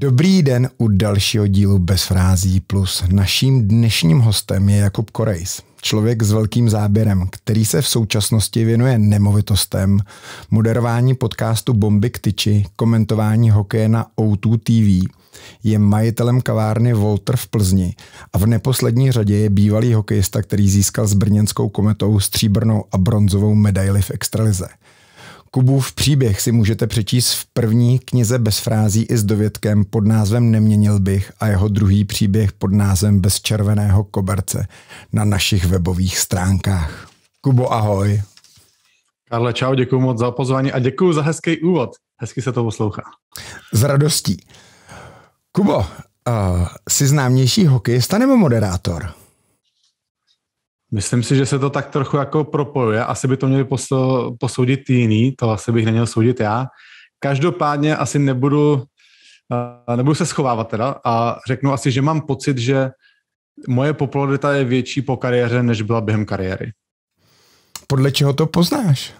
Dobrý den u dalšího dílu Bez frází plus. Naším dnešním hostem je Jakub Korejs, člověk s velkým záběrem, který se v současnosti věnuje nemovitostem, moderování podcastu Bomby k tyči, komentování hokeje na O2 TV, je majitelem kavárny Volter v Plzni a v neposlední řadě je bývalý hokejista, který získal s brněnskou kometou stříbrnou a bronzovou medaili v extralize – Kubův příběh si můžete přečíst v první knize bez frází i s dovědkem pod názvem Neměnil bych a jeho druhý příběh pod názvem Bez červeného koberce na našich webových stránkách. Kubo, ahoj. Karle, čau, děkuji moc za pozvání a děkuji za hezký úvod. Hezky se to poslouchá. S radostí. Kubo, uh, jsi známější hokejista nebo moderátor? Myslím si, že se to tak trochu jako propojuje. Asi by to měli posoudit jiný, to asi bych neměl soudit já. Každopádně asi nebudu, eh, nebudu se schovávat teda a řeknu asi, že mám pocit, že moje popularita je větší po kariéře, než byla během kariéry. Podle čeho to poznáš?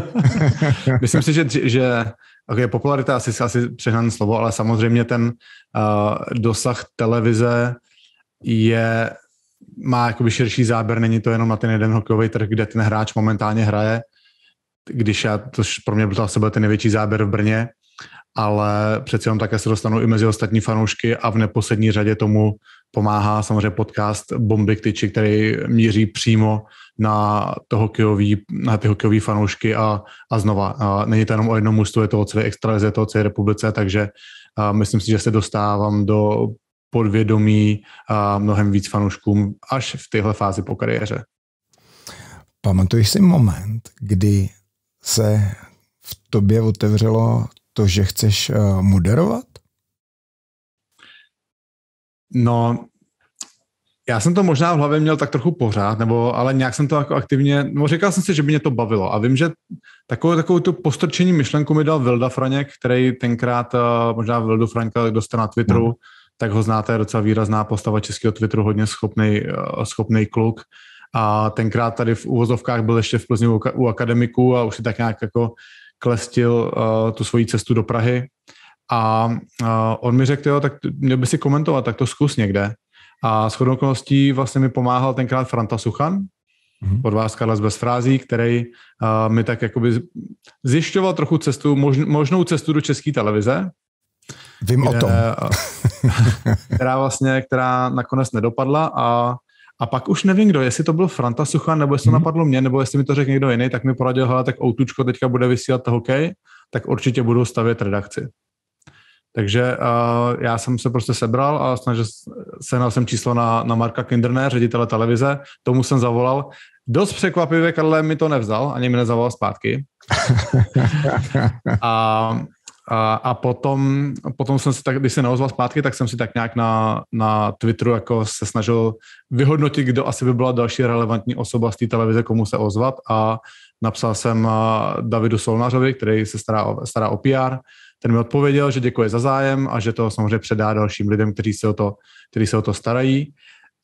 Myslím si, že, že okay, popularita asi, asi přehnané slovo, ale samozřejmě ten uh, dosah televize je má jakoby širší záběr, není to jenom na ten jeden hokejový trh, kde ten hráč momentálně hraje, když já, to pro mě byl to asi ten největší záběr v Brně, ale přeci jenom také se dostanu i mezi ostatní fanoušky a v neposlední řadě tomu pomáhá samozřejmě podcast Bomby Ktyči, který míří přímo na, to hokejový, na ty hokejové fanoušky a, a znova. A není to jenom o jednom ústu, je to o celé extralize, je to o celé republice, takže myslím si, že se dostávám do podvědomí a mnohem víc fanouškům až v téhle fázi po kariéře. Pamatuješ si moment, kdy se v tobě otevřelo to, že chceš eh, moderovat? No, já jsem to možná v hlavě měl tak trochu pořád, nebo, ale nějak jsem to jako aktivně, no říkal jsem si, že by mě to bavilo a vím, že takovou, takovou tu postrčení myšlenku mi dal Vilda Franěk, který tenkrát, eh, možná Vildu Franka, kdo jste na Twitteru, no tak ho znáte, docela výrazná postava českého Twitteru, hodně schopný, eh, schopný kluk. A tenkrát tady v úvozovkách byl ještě v Plzni u akademiku a už si tak nějak jako klestil uh, tu svoji cestu do Prahy. A uh, on mi řekl, jo, tak měl by si komentovat, tak to zkus někde. A s okolností vlastně mi pomáhal tenkrát Franta Suchan, mm-hmm. od vás Karla bez frází, který uh, mi tak jakoby zjišťoval trochu cestu, možn, možnou cestu do české televize, Vím kde, o tom. která vlastně, která nakonec nedopadla a a pak už nevím kdo, jestli to byl Franta Suchan, nebo jestli to mm-hmm. napadlo mě, nebo jestli mi to řekl někdo jiný, tak mi poradil, hele, tak Outučko teďka bude vysílat hokej, tak určitě budou stavět redakci. Takže uh, já jsem se prostě sebral a snažil, sehnal jsem číslo na, na Marka Kinderné, ředitele televize, tomu jsem zavolal. Dost překvapivě Karle mi to nevzal, ani mi nezavolal zpátky. a a, a potom, potom jsem se tak, když se neozval zpátky, tak jsem si tak nějak na, na Twitteru jako se snažil vyhodnotit, kdo asi by byla další relevantní osoba z té televize, komu se ozvat a napsal jsem Davidu Solnářovi, který se stará o, stará o PR, ten mi odpověděl, že děkuje za zájem a že to samozřejmě předá dalším lidem, kteří se o to, kteří se o to starají.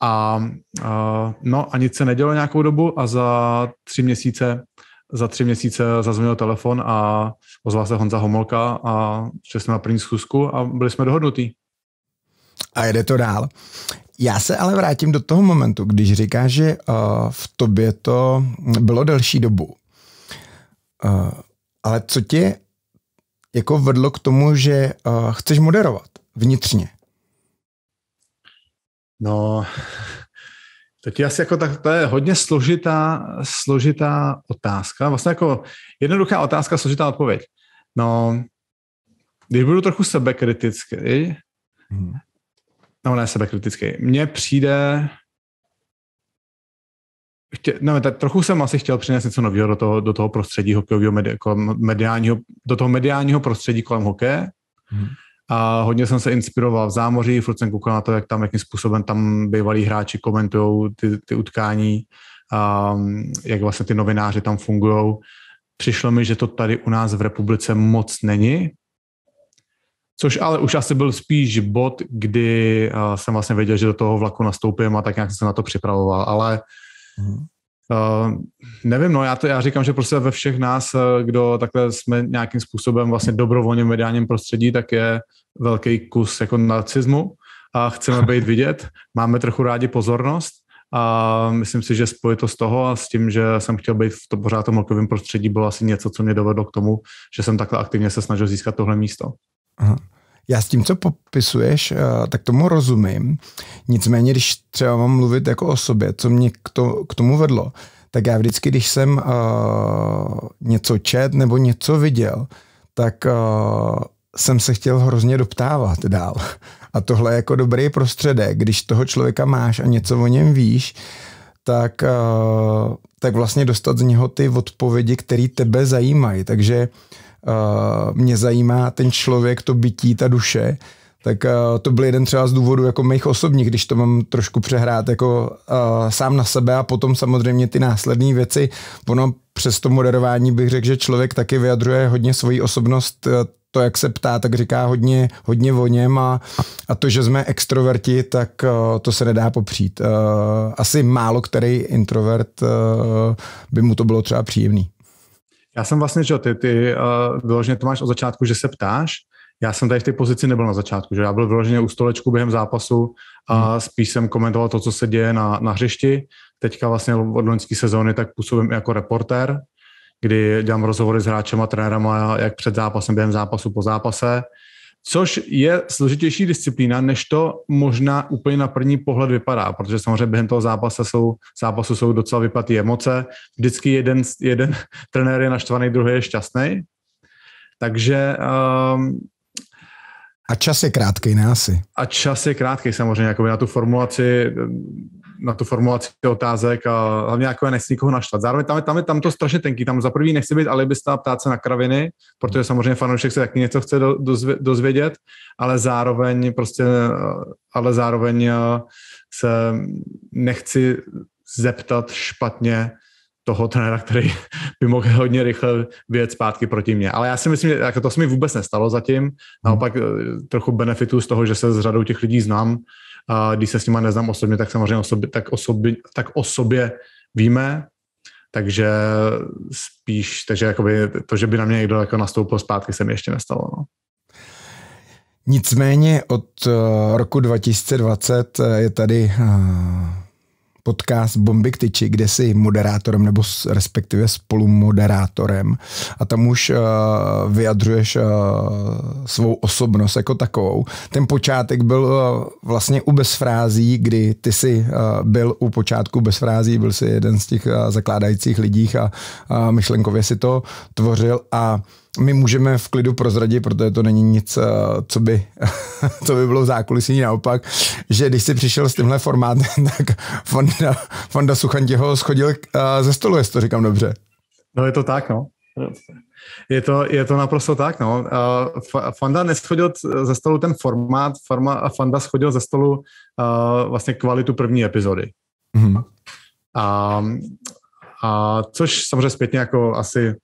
A, a no a nic se nedělo nějakou dobu a za tři měsíce za tři měsíce zazvonil telefon a ozval se Honza Homolka a šli jsme na první schůzku a byli jsme dohodnutí. A jede to dál. Já se ale vrátím do toho momentu, když říkáš, že eh, v tobě to bylo delší dobu. Eh, ale co tě jako vedlo k tomu, že eh, chceš moderovat vnitřně? No, Teď je asi jako tak, to je hodně složitá, složitá otázka. Vlastně jako jednoduchá otázka, složitá odpověď. No, když budu trochu sebekritický, hmm. no ne sebekritický, mně přijde, chtě, no, tak trochu jsem asi chtěl přinést něco nového do toho, do toho prostředí hokejového, medi, mediálního, do toho mediálního prostředí kolem hokeje. Hmm a hodně jsem se inspiroval v zámoří, furt jsem koukal na to, jak tam, jakým způsobem tam bývalí hráči komentují ty, ty utkání, a mm, jak vlastně ty novináři tam fungují. Přišlo mi, že to tady u nás v republice moc není, což ale už asi byl spíš bod, kdy jsem vlastně věděl, že do toho vlaku nastoupím a tak nějak jsem se na to připravoval, ale mhm. Uh, nevím, no já, to, já říkám, že prostě ve všech nás, eh, kdo takhle jsme nějakým způsobem vlastně dobrovolně v mediálním prostředí, tak je velký kus jako narcismu a chceme být vidět, máme trochu rádi pozornost a myslím si, že to s toho a s tím, že jsem chtěl být v to pořád tom rokovém prostředí, bylo asi něco, co mě dovedlo k tomu, že jsem takhle aktivně se snažil získat tohle místo. Aha já s tím, co popisuješ, eh, tak tomu rozumím. Nicméně, když třeba mám mluvit jako o sobě, co mě k, to, k tomu vedlo, tak já vždycky, když jsem uh, něco čet nebo něco viděl, tak uh, jsem se chtěl hrozně doptávat dál. A tohle je jako dobrý prostředek, když toho člověka máš a něco o něm víš, tak, uh, tak vlastně dostat z něho ty odpovědi, které tebe zajímají. Takže uh, Eh, mě zajímá ten člověk, to bytí, ta duše, tak uh, to byl jeden třeba z důvodů jako mých osobních, když to mám trošku přehrát jako uh, sám na sebe a potom samozřejmě ty následné věci. Ono přes to moderování bych řekl, že člověk taky vyjadřuje hodně svoji osobnost, to, jak se ptá, tak říká hodně, hodně o něm a, a to, že jsme extroverti, tak uh, to se nedá popřít. Uh, asi málo který introvert uh, by mu to bylo třeba příjemný. Já jsem vlastně, že ty, ty uh, vyloženě to máš od začátku, že se ptáš, já jsem tady v té pozici nebyl na začátku, že já byl vyloženě u stolečku během zápasu a hmm. spíš jsem komentoval to, co se děje na, na hřišti. Teďka vlastně od loňské sezóny tak působím jako reportér, kdy dělám rozhovory s a trenérem, jak před zápasem, během zápasu, po zápase což je složitější disciplína, než to možná úplně na první pohled vypadá, protože samozřejmě během toho zápasu jsou, zápasu jsou docela vypatý emoce. Vždycky jeden, jeden trenér je naštvaný, druhý je šťastný. Takže um, a čas je krátký, ne asi. A čas je krátký samozřejmě, jako na tu formulaci na tu formulaci otázek a hlavně jako já nechci nikoho naštvat. Zároveň tam je, tam je tam to strašně tenký, tam za prvý nechci být alibista ptát se na kraviny, protože samozřejmě fanoušek se taky něco chce do, dozvě, dozvědět, ale zároveň prostě, ale zároveň eh, se nechci zeptat špatně toho trenéra, který by mohl hodně rychle vyjet zpátky proti mě. Ale já si myslím, že jako to se mi vůbec nestalo zatím. Mhm. Naopak eh, trochu benefitu z toho, že se s řadou těch lidí znám a když se s nima neznám osobně, tak samozřejmě osobi, tak o tak o sobě víme, takže spíš, takže jakoby to, že by na mě někdo jako nastoupil zpátky, se mi ještě nestalo. No. Nicméně od eh, roku 2020 eh, je tady eh, podcast Bomby k tyči, kde jsi moderátorem nebo respektive spolumoderátorem a tam už uh, vyjadřuješ uh, svou osobnost jako takovou. Ten počátek byl uh, vlastně u bezfrází, kdy ty jsi uh, byl u počátku bezfrází, byl jsi jeden z těch uh, zakládajících lidí a uh, myšlenkově si to tvořil a uh, my můžeme v klidu prozradit, protože to není nic, eh, co by, co by bylo v zákulisí, naopak, že když si přišel s tímhle formátem, tak Fonda, Fonda Suchan ho schodil eh, ze stolu, jestli to říkám dobře. No je to tak, no. Je to, je to naprosto tak, no. Eh, Fanda neschodil ze stolu ten formát, forma, Fanda schodil ze stolu vlastně kvalitu první epizody. Mm-hmm. A, a což samozřejmě zpětně jako asi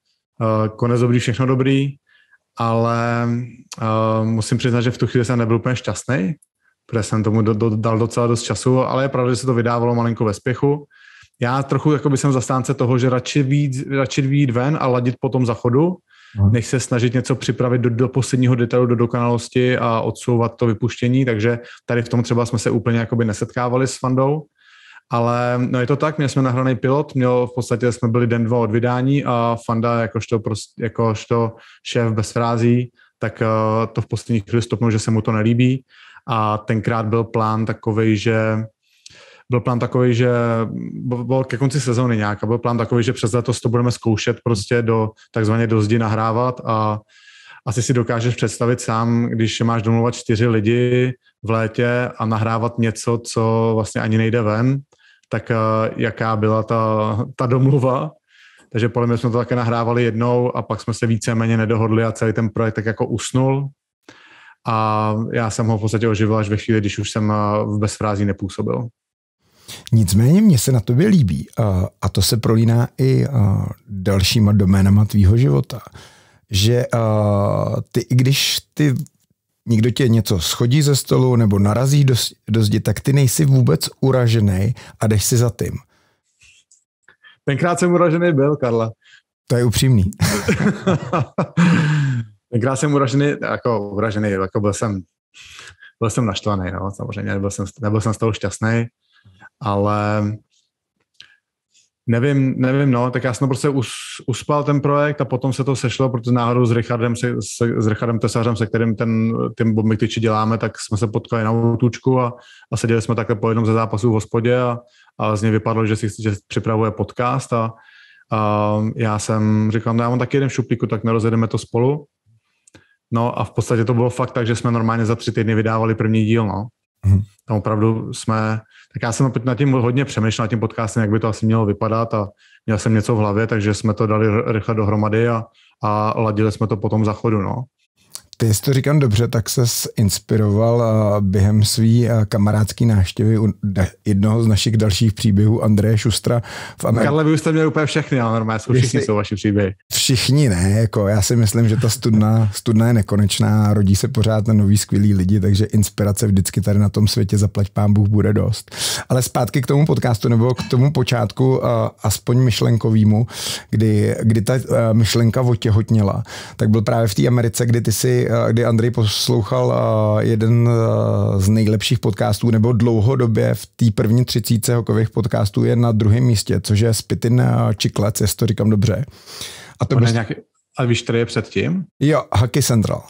Eh, konec dobrý, všechno dobrý, ale uh, musím přiznat, že v tu chvíli jsem nebyl úplně šťastný, protože jsem tomu do, do, dal docela dost času, ale je pravda, že se to vydávalo malinko ve spěchu. Já trochu jakoby, jsem zastánce toho, že radši výjít, radši výjít ven a ladit potom za chodu, hmm. než se snažit něco připravit do, do posledního detailu, do dokonalosti a odsouvat to vypuštění, takže tady v tom třeba jsme se úplně jakoby nesetkávali s Fandou, ale no je to tak, měli jsme nahraný pilot, měl v podstatě jsme byli den dva od vydání a Fanda jakožto, prost, jakožto šéf bez frází, tak eh, to v poslední chvíli stopnul, že se mu to nelíbí a tenkrát byl plán takový, že byl plán takový, že byl ke konci sezóny nějak a byl plán takový, že přes letos to budeme zkoušet prostě do takzvaně do zdi nahrávat a asi si dokážeš představit sám, když máš domluvat čtyři lidi v létě a nahrávat něco, co vlastně ani nejde ven, tak eh, jaká byla ta, ta domluva. Takže podle mě jsme to také nahrávali jednou a pak jsme se víceméně nedohodli a celý ten projekt tak jako usnul. A já jsem ho v podstatě oživil až ve chvíli, když už jsem eh, v bezfrází nepůsobil. Nicméně mě se na tobě líbí eh, a to se prolíná i dalšíma doménama tvýho života – že uh, ty, i když ty někdo tě něco schodí ze stolu nebo narazí do, do zdi, tak ty nejsi vůbec uražený a jdeš si za tím. Tenkrát jsem uražený byl, Karla. To je upřímný. Tenkrát jsem uražený, jako uražený, jako byl jsem, byl jsem naštvaný, no, samozřejmě, nebyl jsem, nebyl jsem z toho šťastný, ale Nevím, nevím, no, tak já jsem prostě us, uspal ten projekt a potom se to sešlo, protože náhodou s Richardem, se, se, s Richardem Tesařem, se kterým ten, ten Bombiktyči děláme, tak jsme se potkali na útučku a, a seděli jsme takhle po jednom ze zápasů v hospodě a, a z něj vypadlo, že si že připravuje podcast a, a já jsem říkal, no já mám taky jeden šuplíku, tak nerozjedeme to spolu. No a v podstatě to bylo fakt tak, že jsme normálně za tři týdny vydávali první díl, no hmm Tam opravdu jsme, tak já jsem nad tím hodně přemýšlel, nad tím podcastem, jak by to asi mělo vypadat a měl jsem něco v hlavě, takže jsme to dali rychle dohromady a, a ladili jsme to potom za chodu, no. Ty jsi to říkám dobře, tak se inspiroval eh, během svý eh, kamarádský návštěvy u jednoho z našich dalších příběhů Andreje Šustra v Amer... Karle, vy už jste měli úplně všechny, ale normálně všichni jsou vaše příběhy. Všichni ne, jako já si myslím, že ta studna, studna je nekonečná, rodí se pořád na nový skvělí lidi, takže inspirace vždycky tady na tom světě zaplať pán Bůh bude dost. Ale zpátky k tomu podcastu nebo k tomu počátku, eh, aspoň myšlenkovýmu, kdy, kdy ta myšlenka otěhotněla, tak byl právě v té Americe, kdy ty si kdy, Andrej poslouchal jeden z nejlepších podcastů, nebo dlouhodobě v té první třicíce hokových podcastů je na druhém místě, což je Spitin Čiklec, jestli to říkám dobře. A to byl... nějaký, a víš, který je předtím? Jo, Hockey Central.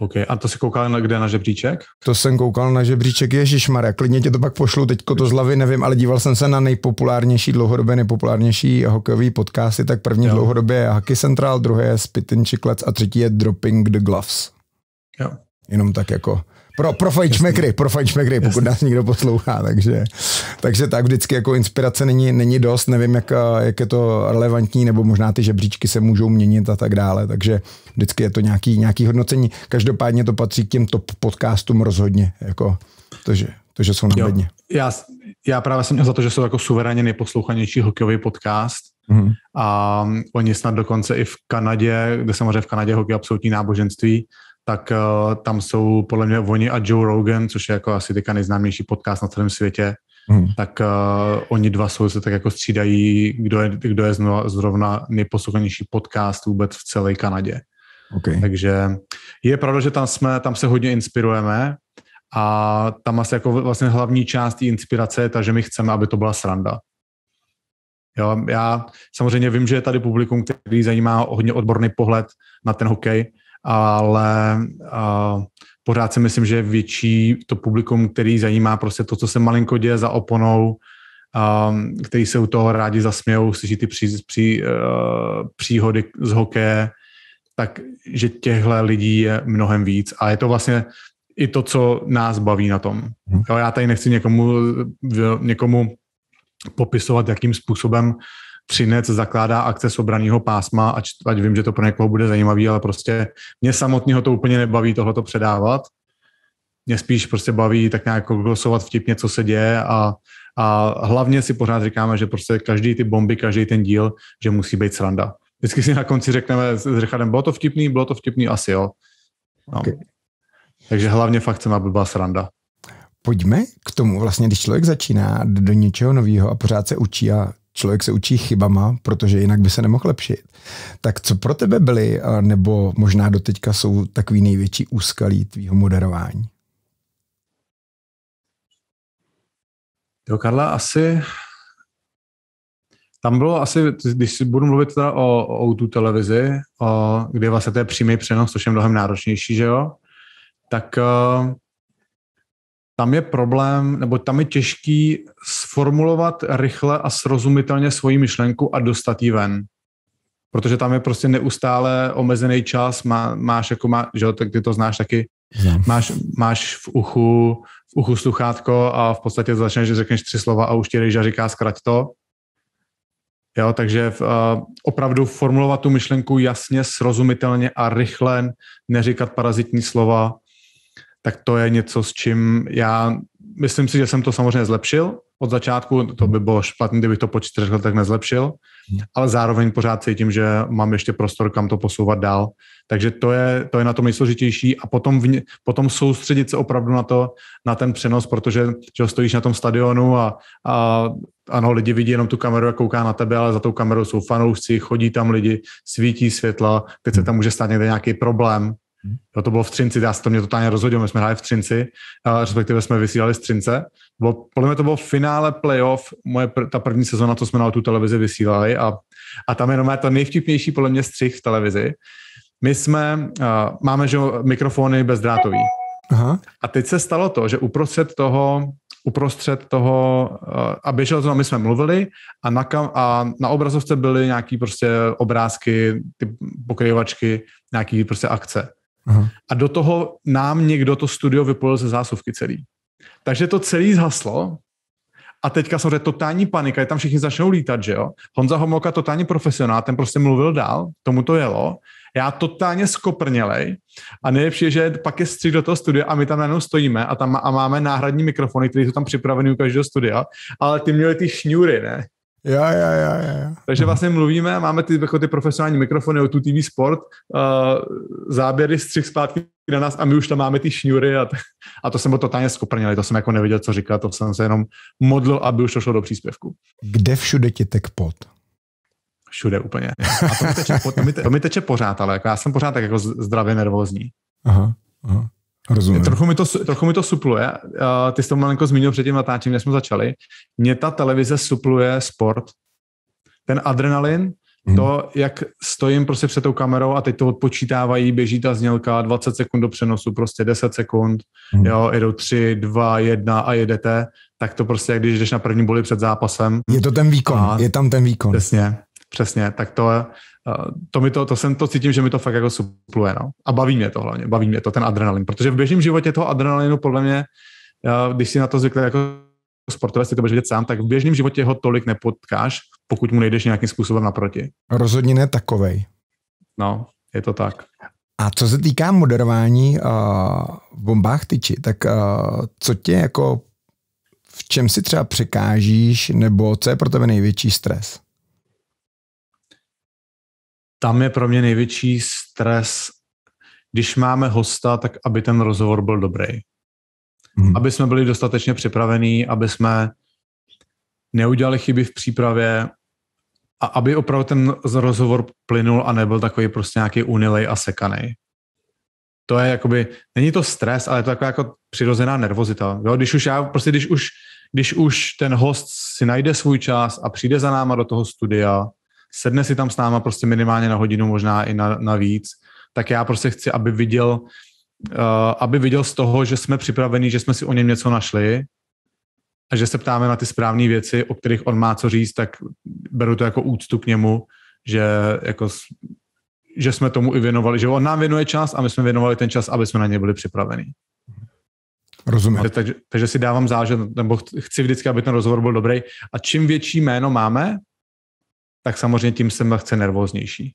OK, a to se koukal na kde, na žebříček? To jsem koukal na žebříček, Ježíš Maria, klidně tě to pak pošlu, teďko to z hlavy nevím, ale díval jsem se na nejpopulárnější, dlouhodobě nejpopulárnější hokejový podcasty, tak první jo. dlouhodobě je Hockey Central, druhé je Spitting a třetí je Dropping the Gloves. Jo. Jenom tak jako pro, pro fajčmekry, pro fajčmekry, pokud nás někdo poslouchá, takže, takže tak vždycky jako inspirace není, není dost, nevím, jak, jak je to relevantní, nebo možná ty žebříčky se můžou měnit a tak dále, takže vždycky je to nějaký, nějaký hodnocení. Každopádně to patří k těm top podcastům rozhodně, jako to, že, to, že jsou na bedně. Já, já právě jsem měl za to, že jsou jako suverénně nejposlouchanější hokejový podcast, hmm A oni snad dokonce i v Kanadě, kde samozřejmě v Kanadě hokej absolutní náboženství, tak uh, tam jsou podle mě oni a Joe Rogan, což je jako asi teďka nejznámější podcast na celém světě, hmm. tak uh, oni dva jsou se tak jako střídají, kdo je, kdo je zrovna nejposlouchanější podcast vůbec v celé Kanadě. Okay. Takže je pravda, že tam jsme, tam se hodně inspirujeme a tam asi jako vlastně hlavní část té inspirace je ta, že my chceme, aby to byla sranda. Jo, já samozřejmě vím, že je tady publikum, který zajímá hodně odborný pohled na ten hokej, ale a, pořád si myslím, že je větší to publikum, který zajímá prostě to, co se malinko děje za oponou, a, který se u toho rádi zasmějou, slyší ty pří, pří, a, e, příhody z hokeje, tak že těchto lidí je mnohem víc a je to vlastně i to, co nás baví na tom. Mhm. Jo, já tady nechci někomu, někomu popisovat, jakým způsobem Třinec zakládá akce z obraného pásma, ať, ať vím, že to pro někoho bude zajímavý, ale prostě mě samotného to úplně nebaví tohleto předávat. Mě spíš prostě baví tak nějak jako glosovat vtipně, co se děje a, a hlavně si pořád říkáme, že prostě každý ty bomby, každý ten díl, že musí být sranda. Vždycky si na konci řekneme s Richardem, bylo to vtipný, bylo to vtipný, asi jo. No. Okay. Takže hlavně fakt chceme, aby byla sranda pojďme k tomu, vlastně, když člověk začíná do něčeho nového a pořád se učí a člověk se učí chybama, protože jinak by se nemohl lepšit. Tak co pro tebe byly, nebo možná doteďka jsou takový největší úskalí tvýho moderování? Jo, Karla, asi tam bylo asi, když budu mluvit teda o, o tu televizi, o, kde vlastně to je přímý přenos, což je mnohem náročnější, že jo, tak uh, tam je problém, nebo tam je těžký sformulovat rychle a srozumitelně svoji myšlenku a dostat ji ven. Protože tam je prostě neustále omezený čas, má, máš jako, má, že tak ty to znáš taky, yeah. máš, máš v uchu v uchu sluchátko a v podstatě začneš, že řekneš tři slova a už ti a říká zkrať to. Jo, takže uh, opravdu formulovat tu myšlenku jasně, srozumitelně a rychle, neříkat parazitní slova, tak to je něco, s čím já myslím si, že jsem to samozřejmě zlepšil od začátku, to by bylo špatné, kdybych to po čtyřech tak nezlepšil, hmm. ale zároveň pořád cítím, že mám ještě prostor, kam to posouvat dál. Takže to je, to je na to nejsložitější a potom, vně, potom soustředit se opravdu na to, na ten přenos, protože že stojíš na tom stadionu a, a ano, lidi vidí jenom tu kameru a kouká na tebe, ale za tou kamerou jsou fanoušci, chodí tam lidi, svítí světla, teď se tam může stát někde nějaký problém, Hmm. Jo, to bylo v Třinci, já to mě totálně rozhodil, my jsme hráli v Třinci, a respektive jsme vysílali z Třince. Bylo, podle mě to bylo v finále playoff, moje pr- ta první sezona, co jsme na tu televizi vysílali a, a tam jenom je to nejvtipnější podle mě střih v televizi. My jsme, uh, máme že, mikrofony bezdrátový. Aha. A teď se stalo to, že uprostřed toho uprostřed toho a běželo to, no, my jsme mluvili a na, kam, a na obrazovce byly nějaký prostě obrázky, ty pokryvačky, nějaký prostě akce. Aha. A do toho nám někdo to studio vypojil ze zásuvky celý. Takže to celý zhaslo a teďka samozřejmě totální panika, je tam všichni začnou lítat, že jo. Honza Homolka totální profesionál, ten prostě mluvil dál, tomu to jelo. Já totálně skoprnělej a nejlepší je, že pak je střih do toho studia a my tam najednou stojíme a tam a máme náhradní mikrofony, které jsou tam připraveny u každého studia, ale ty měly ty šňůry, ne? Jo, jo, jo, jo. Takže vlastně mluvíme, máme ty, jako ty profesionální mikrofony, o tu TV Sport, uh, záběry střih zpátky na nás a my už tam máme ty šňury a, t- a to jsem byl totálně skoprněl, to jsem jako nevěděl, co říkat, to jsem se jenom modlil, aby už to šlo do příspěvku. Kde všude ti tek pot? Všude úplně. A to mi teče, to mi, to mi teče pořád, ale jako já jsem pořád tak jako zdravě nervózní. Aha, aha. Rozumím. Trochu mi to, trochu mi to supluje. Eh, ty jsi to malinko zmínil před tím natáčením, než jsme začali. Mě ta televize supluje sport. Ten adrenalin, mhm. to, jak stojím prostě před tou kamerou a teď to odpočítávají, běží ta znělka 20 sekund do přenosu, prostě 10 sekund, mm. jo, jedou 3, 2, 1 a jedete, tak to prostě, jak když jdeš na první boli před zápasem. Je to ten výkon, a je tam ten výkon. Přesně. Přesně, tak to, eh, to, mi to, to, jsem, to cítím, že mi to fakt jako supluje. No. A baví mě to hlavně, baví mě to, ten adrenalin. Protože v běžném životě toho adrenalinu podle mě, eh, když si na to zvykne jako sportovec, ty to budeš vidět sám, tak v běžném životě ho tolik nepotkáš, pokud mu nejdeš nějakým způsobem naproti. Rozhodně ne takovej. No, je to tak. A co se týká moderování uh, v bombách tyči, tak uh, co tě jako, v čem si třeba překážíš, nebo co je pro tebe největší stres? tam je pro mě největší stres, když máme hosta, tak aby ten rozhovor byl dobrý. Hmm. Aby jsme byli dostatečně připravení, aby jsme neudělali chyby v přípravě a aby opravdu ten rozhovor plynul a nebyl takový prostě nějaký unilej a sekaný. To je jakoby, není to stres, ale je to taková jako přirozená nervozita. Jo? Když už já, prostě když už, když už ten host si najde svůj čas a přijde za náma do toho studia, sedne si tam s náma prostě minimálně na hodinu, možná i na, na víc, tak já prostě chci, aby viděl, uh, aby viděl z toho, že jsme připravení, že jsme si o něm něco našli a že se ptáme na ty správné věci, o kterých on má co říct, tak beru to jako úctu k němu, že jako že jsme tomu i věnovali, že on nám věnuje čas a my jsme věnovali ten čas, aby jsme na ně byli připraveni. Rozumím. Takže, takže, takže si dávám zážit, nebo chci vždycky, aby ten rozhovor byl dobrý. A čím větší jméno máme, tak samozřejmě tím jsem lehce nervóznější.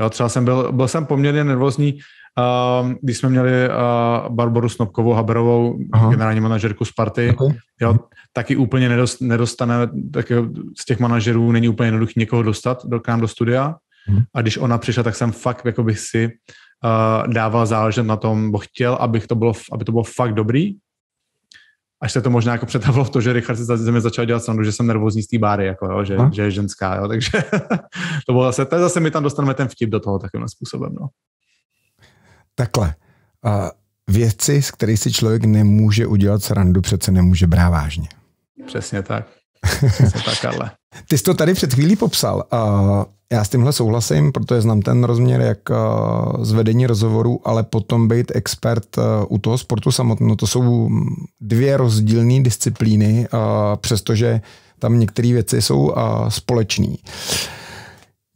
Jo, třeba jsem byl, byl jsem poměrně nervózní, uh, když jsme měli uh, Barboru Snobkovou Haberovou, Aha. generální manažerku Sparty, okay. jo, taky úplně nedost, nedostane, tak z těch manažerů není úplně jednoduchý někoho dostat do, k nám do studia. Hmm. A když ona přišla, tak jsem fakt jako bych si uh, dával záležet na tom, bo chtěl, abych to bylo, aby to bylo fakt dobrý, až se to možná jako přetavilo v to, že Richard se ze mě začal dělat srandu, že jsem nervózní z té báry, jako, jo, že, že, je ženská, jo, takže to bylo zase, to zase my tam dostaneme ten vtip do toho takovým způsobem, no. Takhle, uh, věci, z kterých si člověk nemůže udělat srandu, přece nemůže brát vážně. Přesně tak tak ale. Ty jsi to tady před chvílí popsal. Já s tímhle souhlasím, protože znám ten rozměr, jak eh, zvedení rozhovoru, ale potom být expert eh, u toho sportu samotného. No to jsou dvě rozdílné disciplíny, eh, přestože tam některé věci jsou společné.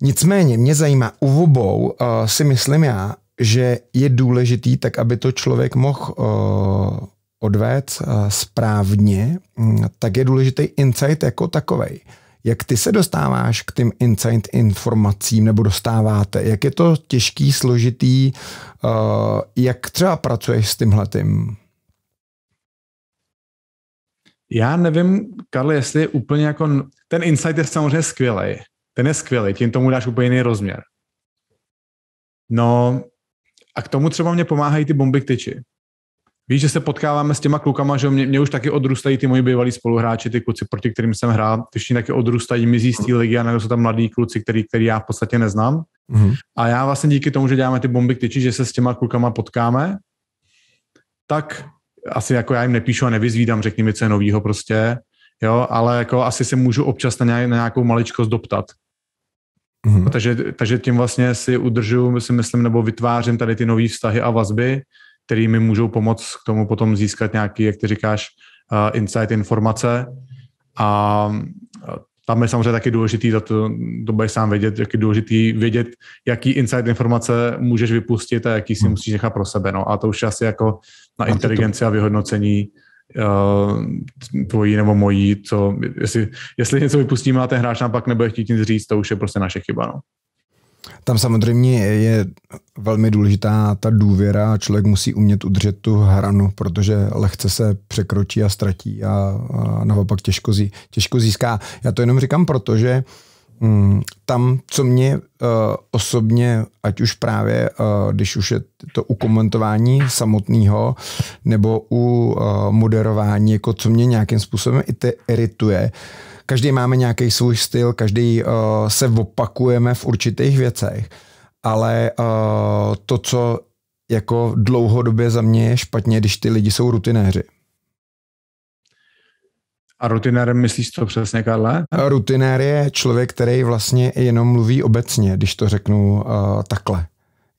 Nicméně mě zajímá, u obou si myslím já, že je důležitý, tak aby to člověk mohl odvést eh, správně, hm, tak je důležitý insight jako takový. Jak ty se dostáváš k tím insight informacím nebo dostáváte? Jak je to těžký, složitý? Eh, jak třeba pracuješ s tímhletím? Já nevím, Karl, jestli je úplně jako... Ten insight je samozřejmě skvělý. Ten je skvělý, tím tomu dáš úplně jiný rozměr. No a k tomu třeba mě pomáhají ty bomby k tyči. Víš, že se potkáváme s těma klukama, že mě, mě už taky odrůstají ty moji bývalí spoluhráči, ty kluci, proti kterým jsem hrál, ty všichni taky odrůstají, mizí z té mhm. ligy a nebo jsou tam mladí kluci, který, který já v podstatě neznám. Mm-hmm. A já vlastně díky tomu, že děláme ty bomby tyči, že se s těma klukama potkáme, tak asi jako já jim nepíšu a nevyzvídám, řekni mi, co je novýho prostě, jo, ale jako asi se můžu občas na, nějak, na nějakou maličkost doptat. Mm-hmm. Takže, takže tím vlastně si udržu, si myslím, nebo vytvářím tady ty nové vztahy a vazby, který mi můžou pomoct k tomu potom získat nějaký, jak ty říkáš, eh, insight informace. A tam je samozřejmě taky důležitý, za to, to budeš sám vědět, jak je důležitý vědět, jaký insight informace můžeš vypustit a jaký si hmm. musíš nechat pro sebe. No. A to už je asi jako na a inteligenci to... a vyhodnocení uh, tvojí nebo mojí, co, jestli, jestli něco vypustíme a ten hráč nám pak nebude chtít nic říct, to už je prostě naše chyba. No. Tam samozřejmě je velmi důležitá ta důvěra. Člověk musí umět udržet tu hranu, protože lehce se překročí a ztratí a, a naopak těžko, zí, těžko získá. Já to jenom říkám, protože mm, tam, co mě uh, osobně, ať už právě, uh, když už je to u komentování samotného nebo u uh, moderování, jako co mě nějakým způsobem irituje, uh, Každý máme nějaký svůj styl, každý uh, se opakujeme v určitých věcech, ale uh, to, co jako dlouhodobě za mě je špatně, když ty lidi jsou rutinéři. A rutinérem myslíš to přesně, Karle? Rutinér je člověk, který vlastně jenom mluví obecně, když to řeknu uh, takhle,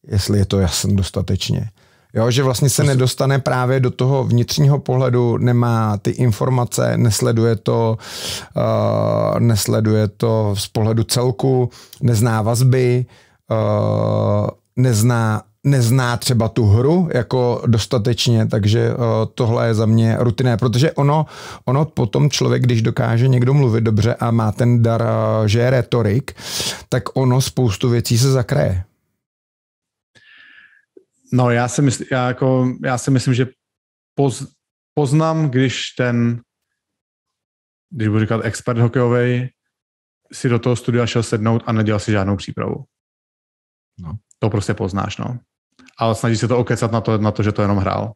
jestli je to jasný dostatečně. Jo, že vlastně se nedostane právě do toho vnitřního pohledu, nemá ty informace, nesleduje to, uh, nesleduje to z pohledu celku, nezná vazby, uh, nezná nezná třeba tu hru jako dostatečně, takže uh, tohle je za mě rutinné, protože ono, ono potom člověk, když dokáže někdo mluvit dobře a má ten dar, uh, že je retorik, tak ono spoustu věcí se zakraje. No já si, mysl, já, jako, já si myslím, že poz, poznám, když ten, když budu říkat expert hokejový, si do toho studia šel sednout a nedělal si žádnou přípravu. No. To prostě poznáš, no. Ale snaží se to okecat na to, na to, že to jenom hrál.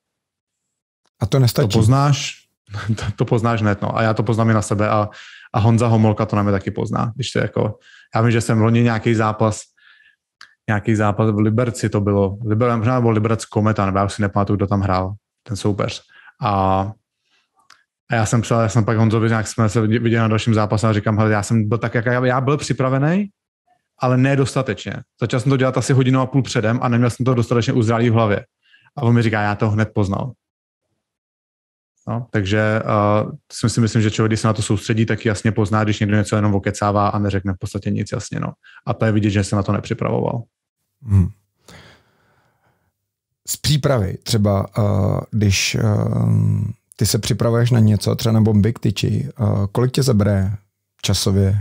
A to nestačí. To poznáš, to, to poznáš hned, no. A já to poznám i na sebe a, a Honza Homolka to na mě taky pozná. Když to jako, já vím, že jsem loni nějaký zápas nějaký zápas v Liberci to bylo. Liber, možná byl Liberec Kometa, nebo já už si nepamatuju, kdo tam hrál, ten soupeř. A, a já jsem psal, já jsem pak Honzovi, nějak jsme se viděli na dalším zápase a říkám, hele, já jsem byl tak, jak já, já byl připravený, ale nedostatečně. Začal jsem to dělat asi hodinu a půl předem a neměl jsem to dostatečně uzrálý v hlavě. A on mi říká, já to hned poznal. No, takže uh, si myslím, myslím, že člověk, když se na to soustředí, tak jasně pozná, když někdo něco jenom okecává a neřekne v podstatě nic jasně. No. A to je vidět, že se na to nepřipravoval. Hmm. Z přípravy třeba, eh, když eh, ty se připravuješ na něco, třeba na bomby k tyči, eh, kolik tě zabere časově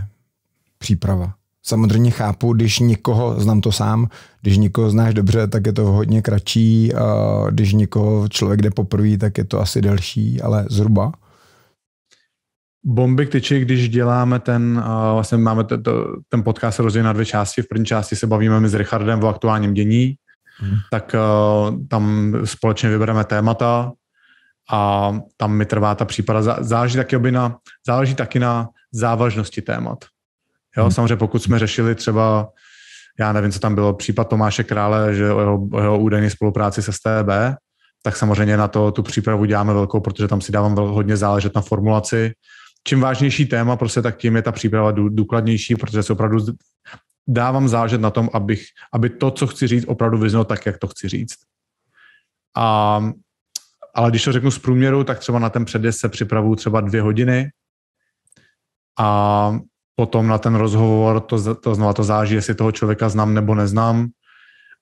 příprava? Samozřejmě chápu, když někoho, znám to sám, když někoho znáš dobře, tak je to hodně kratší, když někoho člověk jde poprvé, tak je to asi delší, ale zhruba – bomby k tyči, když děláme ten, eh, vlastně máme t- t- ten podcast rozdělen na dvě části. V první části se bavíme my s Richardem o aktuálním dění, hmm. tak eh, tam společně vybereme témata a tam mi trvá ta případa. Záleží taky, na, záleží taky na závažnosti témat. Jo, hmm. samozřejmě pokud jsme řešili třeba já nevím, co tam bylo, případ Tomáše Krále, že o jeho, o jeho údajné spolupráci se STB, tak samozřejmě na to tu přípravu děláme velkou, protože tam si dávám hodně záležet na formulaci, čím vážnější téma, prostě tak tím je ta příprava důkladnější, protože se opravdu dávám zážet na tom, abych, aby to, co chci říct, opravdu vyznalo tak, jak to chci říct. A, ale když to řeknu z průměru, tak třeba na ten předjezd se připravuju třeba dvě hodiny a potom na ten rozhovor, to, to znova to záží, jestli toho člověka znám nebo neznám,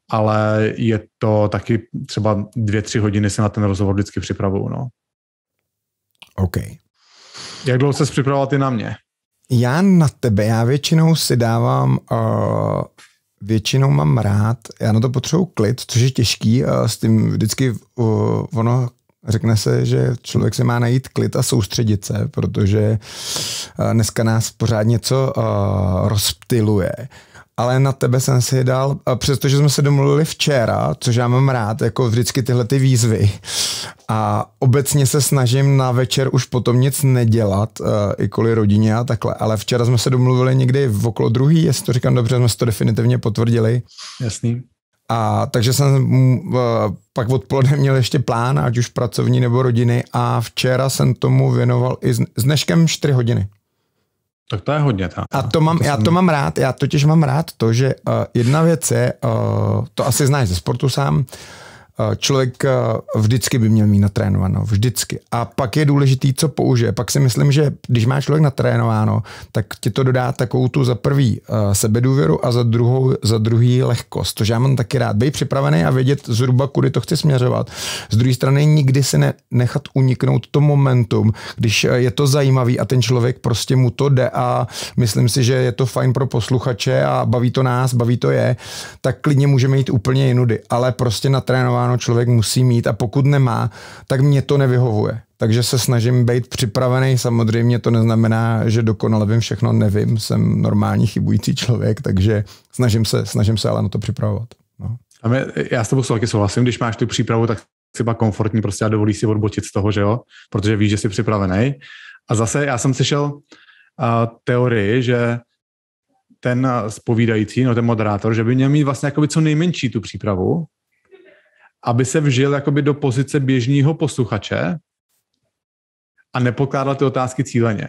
ale je to taky třeba dvě, tři hodiny se na ten rozhovor vždycky připravuju. No. OK. Jak dlouho se připravoval ty na mě? Já na tebe, já většinou si dávám, uh, většinou mám rád, já na to potřebuji klid, což je těžký, uh, s tím vždycky uh, ono Řekne se, že člověk se má najít klid a soustředit se, protože dneska nás pořád něco uh, rozptiluje ale na tebe jsem si dal, přestože jsme se domluvili včera, což já mám rád, jako vždycky tyhle ty výzvy. A obecně se snažím na večer už potom nic nedělat, uh, i kvůli rodině a takhle, ale včera jsme se domluvili někdy v okolo druhý, jestli to říkám dobře, jsme to definitivně potvrdili. Jasný. A takže jsem uh, pak odpoledne měl ještě plán, ať už pracovní nebo rodiny a včera jsem tomu věnoval i s dneškem 4 hodiny. Tak to je hodně. Tak. A to mám, to já to mám rád, já totiž mám rád to, že uh, jedna věc je, uh, to asi znáš ze sportu sám, uh, Eh, člověk eh, vždycky by měl mít natrénováno, vždycky. A pak je důležitý, co použije. Pak si myslím, že když má člověk natrénováno, tak ti to dodá takovou tu za prvý eh, sebedůvěru a za, druhou, za druhý lehkost, že já mám taky rád. Bej připravený a vědět zhruba, kudy to chci směřovat. Z druhé strany nikdy si ne, nechat uniknout to momentum, když je to zajímavý a ten člověk prostě mu to jde a myslím si, že je to fajn pro posluchače a baví to nás, baví to je, tak klidně můžeme jít úplně jinudy, ale prostě natrénováno ráno člověk musí mít a pokud nemá, tak mě to nevyhovuje. Takže se snažím být připravený. Samozřejmě to neznamená, že dokonale vím všechno, nevím, jsem normální chybující člověk, takže snažím se, snažím se ale na to připravovat. No. A my, já s tebou taky souhlasím, když máš tu přípravu, tak si pak komfortní prostě a dovolí si odbočit z toho, že jo, protože víš, že jsi připravený. A zase já jsem slyšel uh, teorii, že ten spovídající, no ten moderátor, že by měl mít vlastně jakoby co nejmenší tu přípravu, aby se vžil jakoby do pozice běžného posluchače a nepokládal ty otázky cíleně.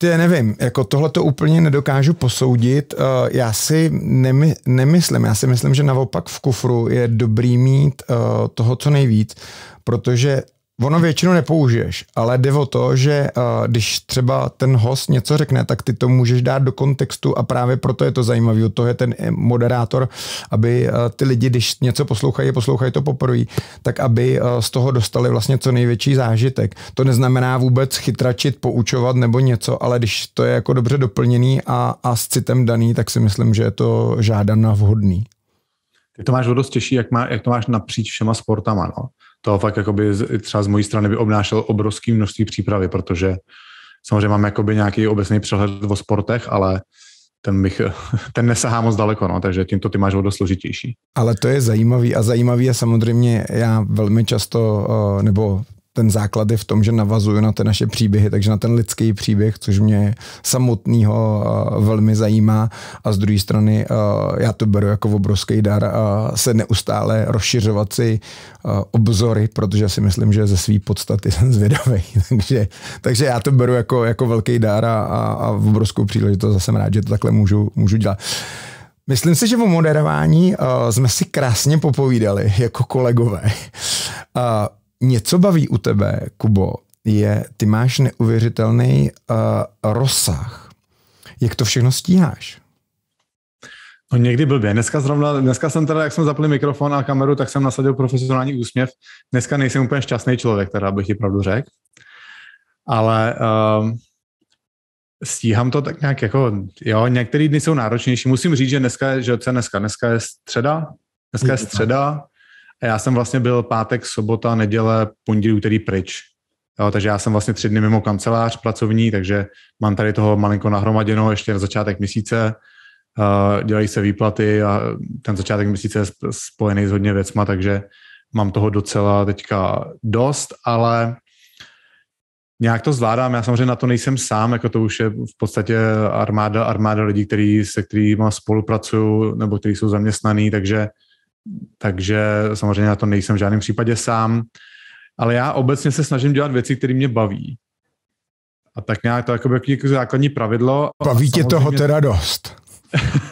Ty nevím, jako tohle to úplně nedokážu posoudit. Eh, já si nemy, nemyslím, já si myslím, že naopak v kufru je dobrý mít eh, toho co nejvíc, protože Ono většinu nepoužiješ, ale jde o to, že uh, když třeba ten host něco řekne, tak ty to můžeš dát do kontextu a právě proto je to zajímavé. To je ten eh, moderátor, aby uh, ty lidi, když něco poslouchají, poslouchají to poprvé, tak aby uh, z toho dostali vlastně co největší zážitek. To neznamená vůbec chytračit, poučovat nebo něco, ale když to je jako dobře doplněný a, a s citem daný, tak si myslím, že je to žádaná vhodný. Ty to máš dost těžší, jak, má, jak to máš napříč všema sportama. No to fakt jakoby třeba z mojí strany by obnášel obrovský množství přípravy, protože samozřejmě mám jakoby nějaký obecný přehled o sportech, ale ten, bych, ten nesahá moc daleko, no, takže tímto ty máš o dost složitější. Ale to je zajímavý a zajímavý je samozřejmě, já velmi často, eh, nebo ten základ je v tom, že navazuju na ty naše příběhy, takže na ten lidský příběh, což mě samotného eh, velmi zajímá. A z druhé strany eh, já to beru jako obrovský dar eh, se neustále rozšiřovat si obzory, protože si myslím, že ze své podstaty jsem zvědavý. takže, takže já to beru jako, jako velký dar a, a obrovskou příležitost a jsem rád, že to takhle můžu, můžu dělat. Myslím si, že o moderování uh, jsme si krásně popovídali jako kolegové. Uh, Něco baví u tebe, Kubo, je, ty máš neuvěřitelný uh, rozsah. Jak to všechno stíháš? No někdy blbě. Dneska zrovna, dneska jsem teda, jak jsem zapli mikrofon a kameru, tak jsem nasadil profesionální úsměv. Dneska nejsem úplně šťastný člověk, teda bych ti pravdu řekl. Ale uh, stíhám to tak nějak jako, jo, některý dny jsou náročnější. Musím říct, že dneska, že co dneska? Dneska je středa, dneska je středa, já jsem vlastně byl pátek, sobota, neděle, pondělí, úterý pryč. Jo, takže já jsem vlastně tři dny mimo kancelář pracovní, takže mám tady toho malinko nahromaděno ještě na začátek měsíce. Eh, dělají se výplaty a ten začátek měsíce je spojený s hodně věcma, takže mám toho docela teďka dost, ale nějak to zvládám. Já samozřejmě na to nejsem sám, jako to už je v podstatě armáda, armáda lidí, který, se kterými spolupracuju nebo kteří jsou zaměstnaný, takže takže samozřejmě na to nejsem v žádném případě sám, ale já obecně se snažím dělat věci, které mě baví. A tak nějak to jako, jako základní pravidlo. Baví tě toho teda dost.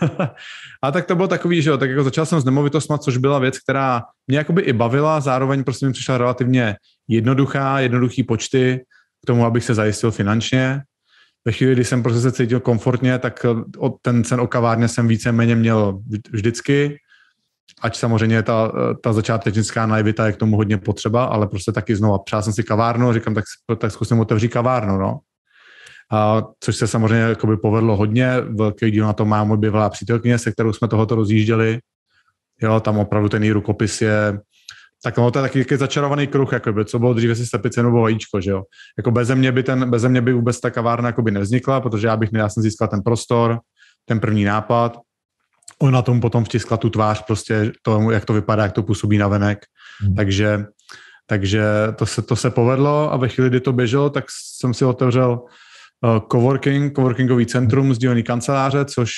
a tak to bylo takový, že jo, tak jako začal jsem s nemovitostma, což byla věc, která mě jakoby i bavila, zároveň prostě mi přišla relativně jednoduchá, jednoduchý počty k tomu, abych se zajistil finančně. Ve chvíli, kdy jsem prostě se cítil komfortně, tak ten cen o kavárně jsem víceméně měl vždycky. Ač samozřejmě ta, ta začátečnická naivita je k tomu hodně potřeba, ale prostě taky znovu. Přál jsem si kavárnu, říkám, tak, tak zkusím otevřít kavárnu, no. A, což se samozřejmě jakoby, povedlo hodně. Velký díl na to má můj bývalá přítelkyně, se kterou jsme tohoto rozjížděli. Jo, tam opravdu ten její rukopis je tak no, to je taky, začarovaný kruh, jakoby, co bylo dříve si stepice nebo vajíčko, že jo. Jako beze mě by, ten, beze mě by vůbec ta kavárna by nevznikla, protože já bych já jsem získal ten prostor, ten první nápad, ona tomu potom vtiskla tu tvář prostě tomu, jak to vypadá, jak to působí na venek. Hmm. Takže, takže to, se, to se povedlo a ve chvíli, kdy to běželo, tak jsem si otevřel eh, coworking, coworkingový centrum sdílený kanceláře, což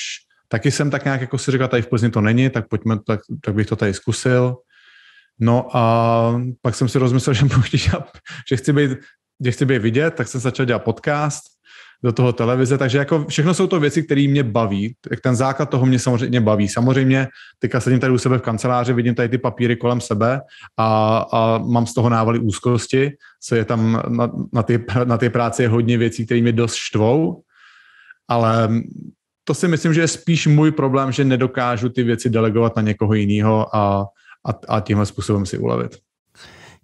taky jsem tak nějak jako si říkal, tady v Plzni to není, tak pojďme, tak, tak bych to tady zkusil. No a pak jsem si rozmyslel, že, že, chci být, že chci být vidět, tak jsem začal dělat podcast do toho televize, takže jako všechno jsou to věci, které mě baví. Tak ten základ toho mě samozřejmě baví. Samozřejmě teďka sedím tady u sebe v kanceláři, vidím tady ty papíry kolem sebe a, a mám z toho návaly úzkosti, co je tam na, na, ty, na té práci je hodně věcí, které mě dost štvou, ale to si myslím, že je spíš můj problém, že nedokážu ty věci delegovat na někoho jiného a, a, a tímhle způsobem si ulevit.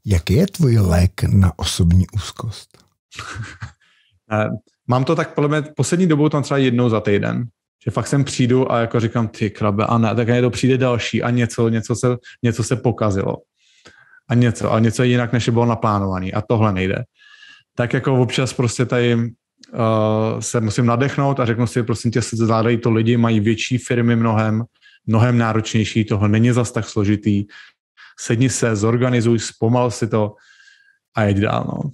Jaký je tvůj lék na osobní úzkost? mám to tak, podle mě, poslední dobou tam třeba jednou za týden, že fakt sem přijdu a jako říkám, ty krabe, a ne, tak a to přijde další a něco, něco se, něco se pokazilo. A něco, a něco jinak, než bylo naplánovaný a tohle nejde. Tak jako občas prostě tady uh, se musím nadechnout a řeknu si, prosím tě, se zvládají to lidi, mají větší firmy mnohem, mnohem náročnější, toho není zas tak složitý. Sedni se, zorganizuj, zpomal si to a jeď dál. No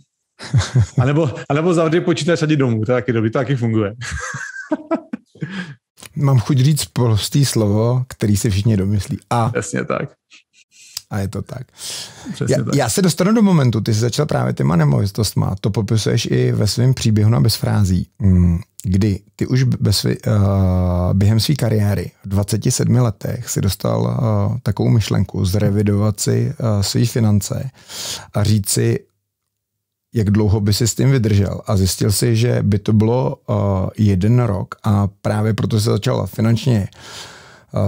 a nebo, a nebo zavři počítač a domů, to taky dobře, to taky funguje. Mám chuť říct prostý slovo, který se všichni domyslí. A. Přesně tak. A je to tak. Přesně já, tak. já se dostanu do momentu, ty jsi začal právě těma nemovitostma, to popisuješ i ve svém příběhu na bezfrází, hmm, kdy ty už bez, uh, eh, během své kariéry v 27 letech si dostal uh, takovou myšlenku zrevidovat si uh, své finance a říct si, jak dlouho by si s tím vydržel. A zjistil si, že by to bylo uh, jeden rok a právě proto se začal finančně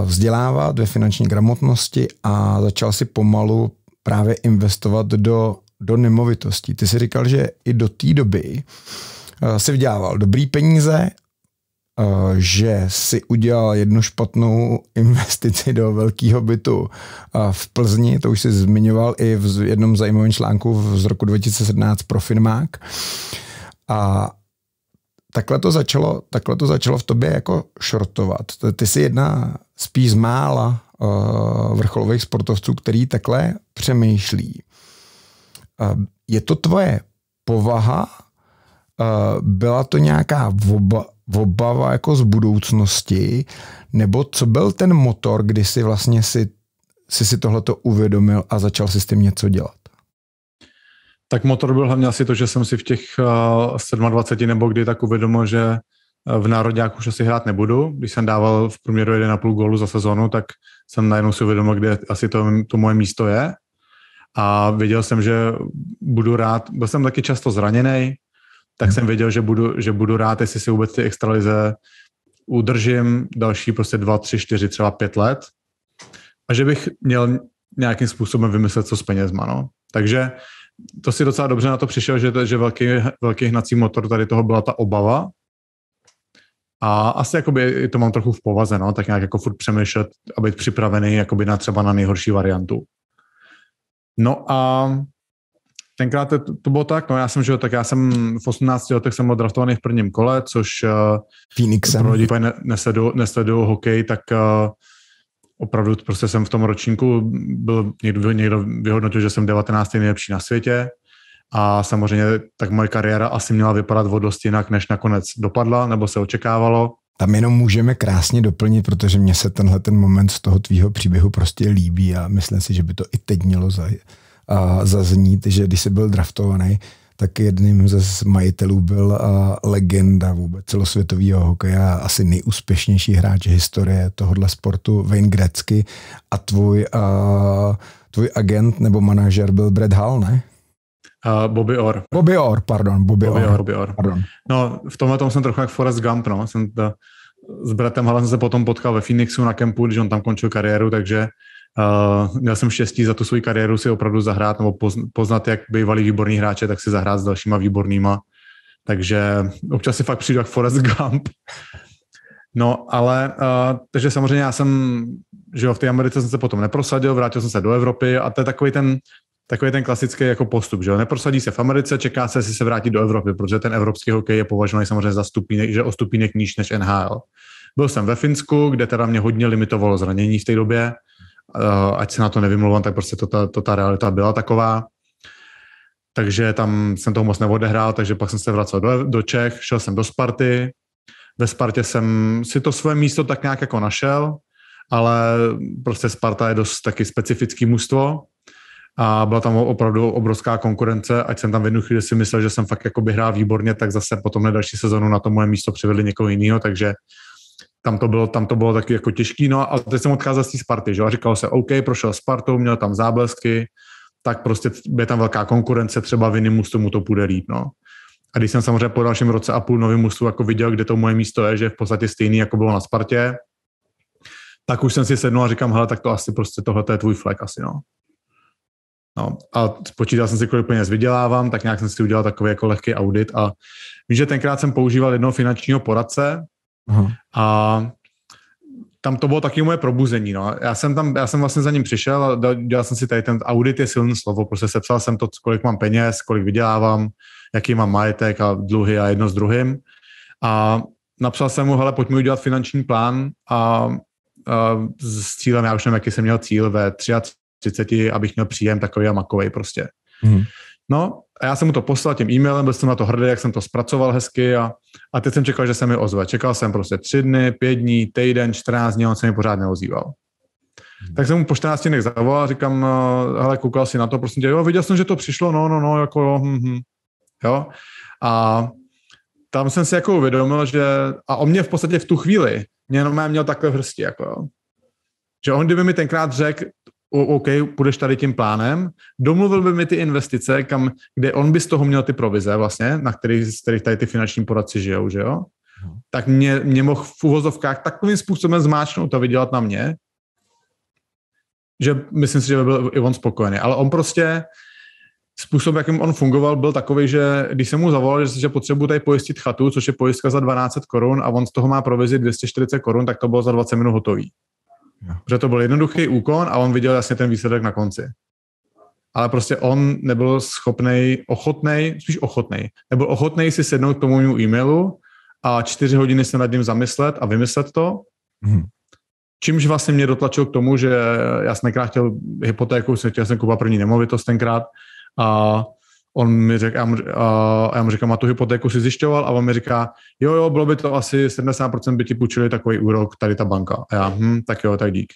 uh, vzdělávat ve finanční gramotnosti a začal si pomalu právě investovat do, do nemovitostí. Ty si říkal, že i do té doby uh, si vydělával dobrý peníze, Eh, že si udělal jednu špatnou investici do velkého bytu eh, v Plzni, to už si zmiňoval i v jednom zajímavém článku z roku 2017 pro Finmák. A takhle to začalo, takhle to začalo v tobě jako šortovat. Ty jsi jedna spíš mála eh, vrcholových sportovců, který takhle přemýšlí. Je to tvoje povaha? Byla to nějaká obava jako z budoucnosti, nebo co byl ten motor, kdy si vlastně si, si, si tohleto uvědomil a začal si s tím něco dělat? Tak motor byl hlavně asi to, že jsem si v těch 27 eh, nebo kdy tak uvědomil, že eh, v národě už asi hrát nebudu. Když jsem dával v průměru 1,5 gólu za sezonu, tak jsem najednou si uvědomil, kde asi to, to moje místo je. A věděl jsem, že budu rád. Byl jsem taky často zraněný, tak jsem věděl, že budu, že budu rád, jestli si vůbec ty extralize udržím další prostě dva, tři, čtyři, třeba pět let a že bych měl nějakým způsobem vymyslet, co s penězma, no. Takže to si docela dobře na to přišel, že, že velký, velký hnací motor tady toho byla ta obava, a asi jakoby to mám trochu v povaze, no, tak nějak jako furt přemýšlet a být připravený jakoby na třeba na nejhorší variantu. No a tenkrát to, to bylo tak, no já jsem, že tak já jsem v 18 letech jsem odraftovaný v prvním kole, což eh, Phoenixem. pro lidi, kteří nesledují, hokej, tak uh, opravdu prostě jsem v tom ročníku byl, někdo, někdo vyhodnotil, že jsem 19. nejlepší na světě a samozřejmě tak moje kariéra asi měla vypadat o dost jinak, než nakonec dopadla, nebo se očekávalo. Tam jenom můžeme krásně doplnit, protože mně se tenhle ten moment z toho tvýho příběhu prostě líbí a myslím si, že by to i teď mělo zajít a zaznít, že když jsi byl draftovaný, tak jedním ze majitelů byl a legenda vůbec celosvětového hokeje, asi nejúspěšnější hráč historie tohohle sportu, Wayne Grecky. a tvůj, a, tvůj agent nebo manažer byl Brad Hall, ne? Uh, Bobby Orr. Bobby Orr, pardon. Bobby, Bobby Orr. Orr. Bobby Orr. Pardon. No, v tomhle tom jsem trochu jak Forrest Gump, no. Jsem to, eh, s Bretem Halem se potom potkal ve Phoenixu na kempu, když on tam končil kariéru, takže Uh, měl jsem štěstí za tu svou kariéru si opravdu zahrát nebo poznat, jak bývalý výborní hráče, tak si zahrát s dalšíma výbornýma. Takže občas si fakt přijdu jak Forrest Gump. No, ale, uh, takže samozřejmě já jsem, že jo, v té Americe jsem se potom neprosadil, vrátil jsem se do Evropy a to je takový ten, takový ten klasický jako postup, že jo. Neprosadí se v Americe, čeká se, jestli se vrátí do Evropy, protože ten evropský hokej je považovaný samozřejmě za stupínek, že o stupínek níž než NHL. Byl jsem ve Finsku, kde teda mě hodně limitovalo zranění v té době, Eh, ať se na to nevymluvám, tak prostě to ta, to ta realita byla taková. Takže tam jsem toho moc neodehrál, takže pak jsem se vracel do, do Čech, šel jsem do Sparty. Ve Spartě jsem si to své místo tak nějak jako našel, ale prostě Sparta je dost taky specifický mužstvo a byla tam opravdu obrovská konkurence, ať jsem tam v jednu chvíli si myslel, že jsem fakt jako hrál výborně, tak zase potom na další sezonu na to moje místo přivedli někoho jiného, takže tam to bylo, tam to bylo taky jako těžký, no a teď jsem odcházel z té Sparty, že a říkal se, OK, prošel Spartou, měl tam záblesky, tak prostě je tam velká konkurence, třeba v jiném mu to půjde líp, no. A když jsem samozřejmě po dalším roce a půl novým mustu jako viděl, kde to moje místo je, že je v podstatě stejný, jako bylo na Spartě, tak už jsem si sednul a říkám, hele, tak to asi prostě tohle je tvůj flag asi, no. No, a počítal jsem si, kolik peněz vydělávám, tak nějak jsem si udělal takový jako lehký audit a víš, že tenkrát jsem používal jednoho finančního poradce, a tam to bylo taky moje probuzení. No. Já jsem tam, já jsem vlastně za ním přišel a dělal jsem si tady ten audit, je silné slovo, prostě sepsal jsem to, kolik mám peněz, kolik vydělávám, jaký mám majetek a dluhy a jedno s druhým. A napsal jsem mu, hele, pojďme udělat finanční plán a, a s cílem, já už nevím, jaký jsem měl cíl ve 33, abych měl příjem takový a makovej prostě. Hmm. No a já jsem mu to poslal tím e-mailem, byl jsem na to hrdý, jak jsem to zpracoval hezky a, a teď jsem čekal, že se mi ozve. Čekal jsem prostě tři dny, pět dní, týden, 14 dní, on se mi pořád neozýval. Hmm. Tak jsem mu po 14 dnech zavolal, říkám, no, hele, koukal si na to, prostě tě, jo, viděl jsem, že to přišlo, no, no, no, jako jo, hm, hm. jo. A tam jsem si jako uvědomil, že, a o mě v podstatě v tu chvíli, mě jenom měl takhle v hrsti, jako jo. Že on, kdyby mi tenkrát řekl, OK, půjdeš tady tím plánem, domluvil by mi ty investice, kam, kde on by z toho měl ty provize vlastně, na kterých, z kterých tady ty finanční poradci žijou, že jo? No. Tak mě, mě mohl v uvozovkách takovým způsobem zmáčknout a vydělat na mě, že myslím si, že by byl i on spokojený. Ale on prostě, způsob, jakým on fungoval, byl takový, že když jsem mu zavolal, že, že potřebuji tady pojistit chatu, což je pojistka za 12 korun a on z toho má provizi 240 korun, tak to bylo za 20 minut hotový. Protože to byl jednoduchý úkon a on viděl jasně ten výsledek na konci. Ale prostě on nebyl schopný, ochotný, spíš ochotný, nebyl ochotný si sednout k tomu mému e-mailu a čtyři hodiny se nad ním zamyslet a vymyslet to. Hmm. Čímž vlastně mě dotlačil k tomu, že já jsem nekrát chtěl hypotéku, chtěl jsem koupit první nemovitost tenkrát a on mi řekl, já mu, a já mu říkám, a tu hypotéku si zjišťoval a on mi říká, jo, jo, bylo by to asi 70% by ti půjčili takový úrok, tady ta banka. A já, hm, tak jo, tak dík.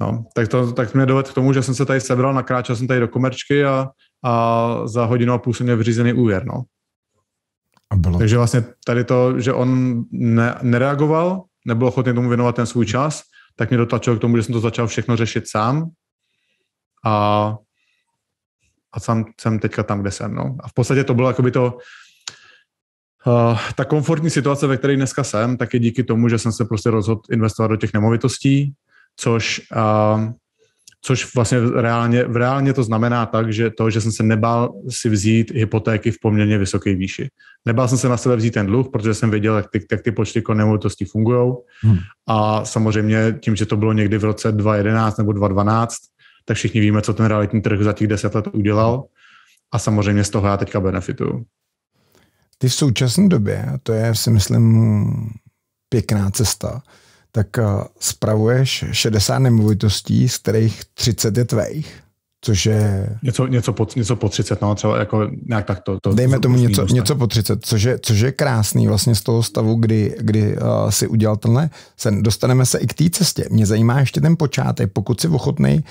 No, tak, to, tak mě dovedl k tomu, že jsem se tady sebral, nakráčel jsem tady do komerčky a, a za hodinu a půl jsem měl vyřízený úvěr, no. A bylo. Takže vlastně tady to, že on ne, nereagoval, nebyl ochotný tomu věnovat ten svůj čas, tak mě dotačilo k tomu, že jsem to začal všechno řešit sám a a sam jsem teďka tam, kde jsem. No. A v podstatě to bylo jakoby to, Uh, ta komfortní situace, ve které dneska jsem, tak je díky tomu, že jsem se prostě rozhodl investovat do těch nemovitostí, což, uh, což vlastně reálně, reálně to znamená tak, že to, že jsem se nebál si vzít hypotéky v poměrně vysoké výši. Nebál jsem se na sebe vzít ten dluh, protože jsem věděl, jak ty, jak ty počty nemovitostí fungují. Hmm. A samozřejmě tím, že to bylo někdy v roce 2011 nebo 2012, tak všichni víme, co ten realitní trh za těch deset let udělal a samozřejmě z toho já teďka benefituju. Ty v současné době, to je si myslím pěkná cesta, tak eh, spravuješ 60 nemovitostí, z kterých 30 je tvých což je... Něco, něco, po, něco po 30, no, třeba jako nějak tak to... to Dejme tomu něco, minus, něco po 30, což je, což je krásný vlastně z toho stavu, kdy, kdy uh, si udělal tenhle sen. Dostaneme se i k té cestě. Mě zajímá ještě ten počátek, pokud si ochotnej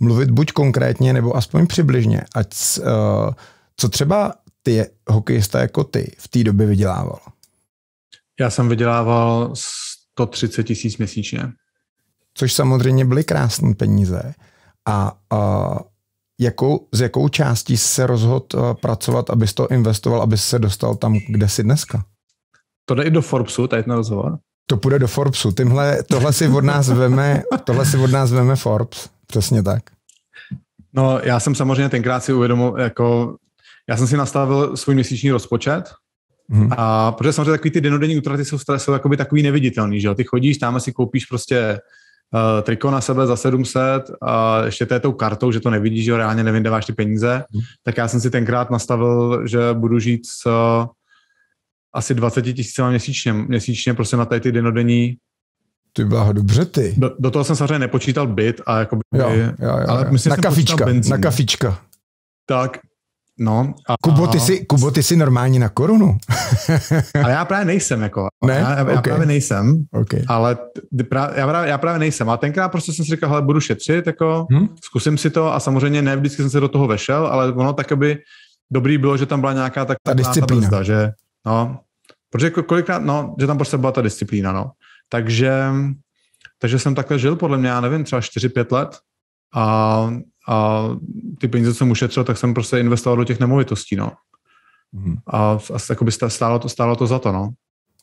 mluvit buď konkrétně, nebo aspoň přibližně, ať uh, co třeba ty hokejista jako ty v té době vydělával? Já jsem vydělával 130 tisíc měsíčně. Což samozřejmě byly krásné peníze a, a jakou, z jakou částí se rozhod eh, pracovat, abys to investoval, abys se dostal tam, kde jsi dneska? To jde i do Forbesu, tady ten rozhovor. To půjde do Forbesu. Tímhle, tohle si od nás veme, tohle si od nás veme Forbes. Přesně tak. No, já jsem samozřejmě tenkrát si uvědomil, jako já jsem si nastavil svůj měsíční rozpočet, Hmm. A protože samozřejmě takový ty denodenní útraty jsou, jsou takový neviditelný, že jo? Ty chodíš, tam si koupíš prostě Eh, triko na sebe za 700 a ještě je tou kartou, že to nevidíš, že reálně nevydáváš ty peníze, mm. tak já jsem si tenkrát nastavil, že budu žít s eh, asi 20 tisícema měsíčně, měsíčně prostě na tady ty denodenní ty bláho, dobře ty. Do, do toho jsem samozřejmě nepočítal byt, a jakoby, jo, jo, jo, ale jo. myslím, na kafička, na kafička. Tak, No, a... Kubo, ty jsi, Kubo, ty jsi normálně na korunu. ale já právě nejsem, jako. Ne? Já, já okay. právě nejsem. Okay. Ale pra, já, právě, já právě nejsem. A tenkrát prostě jsem si říkal, hele, budu šetřit, jako, hmm? zkusím si to a samozřejmě ne, vždycky jsem se do toho vešel, ale ono tak, aby dobrý bylo, že tam byla nějaká tak, ta disciplína. Ta brzda, že, no, protože kolikrát, no, že tam prostě byla ta disciplína, no. Takže, takže jsem takhle žil, podle mě, já nevím, třeba 4-5 let a a ty peníze, co jsem ušetřil, tak jsem prostě investoval do těch nemovitostí, no. Mhm. A, A jako by stálo to, stálo to za to, no.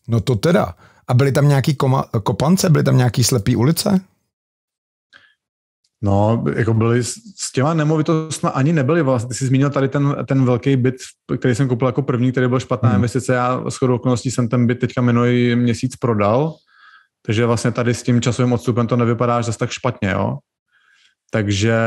No to teda. A byly tam nějaký koma, kopance, byly tam nějaký slepý ulice? No, jako byly s těma nemovitostmi ani nebyly vlastně. Ty jsi zmínil tady ten, ten velký byt, který jsem koupil jako první, který byl špatná hmm. investice. Já s chodou okolností jsem ten byt teďka minulý měsíc prodal, takže vlastně tady s tím časovým odstupem to nevypadá až zase tak špatně, jo. Takže,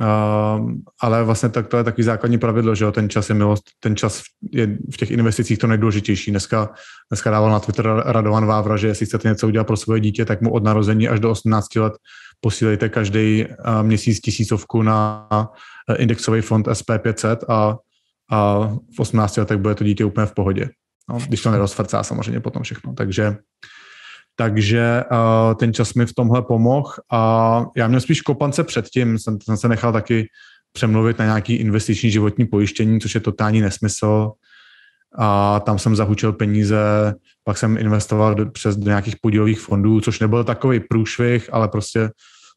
eh, ale vlastně tak, to je takový základní pravidlo, že jo, ten čas je milost, ten čas je v těch investicích to nejdůležitější. Dneska, dneska dával na Twitter Radovan Vávra, že jestli chcete něco udělat pro svoje dítě, tak mu od narození až do 18 let posílejte každý eh, měsíc tisícovku na eh, indexový fond SP500 a, a v 18 letech bude to dítě úplně v pohodě. No, když to nerozfrcá samozřejmě potom všechno. Takže takže uh, ten čas mi v tomhle pomohl a já měl spíš kopance předtím, jsem, jsem se nechal taky přemluvit na nějaký investiční životní pojištění, což je totální nesmysl a tam jsem zahučil peníze, pak jsem investoval do, přes do nějakých podílových fondů, což nebyl takový průšvih, ale prostě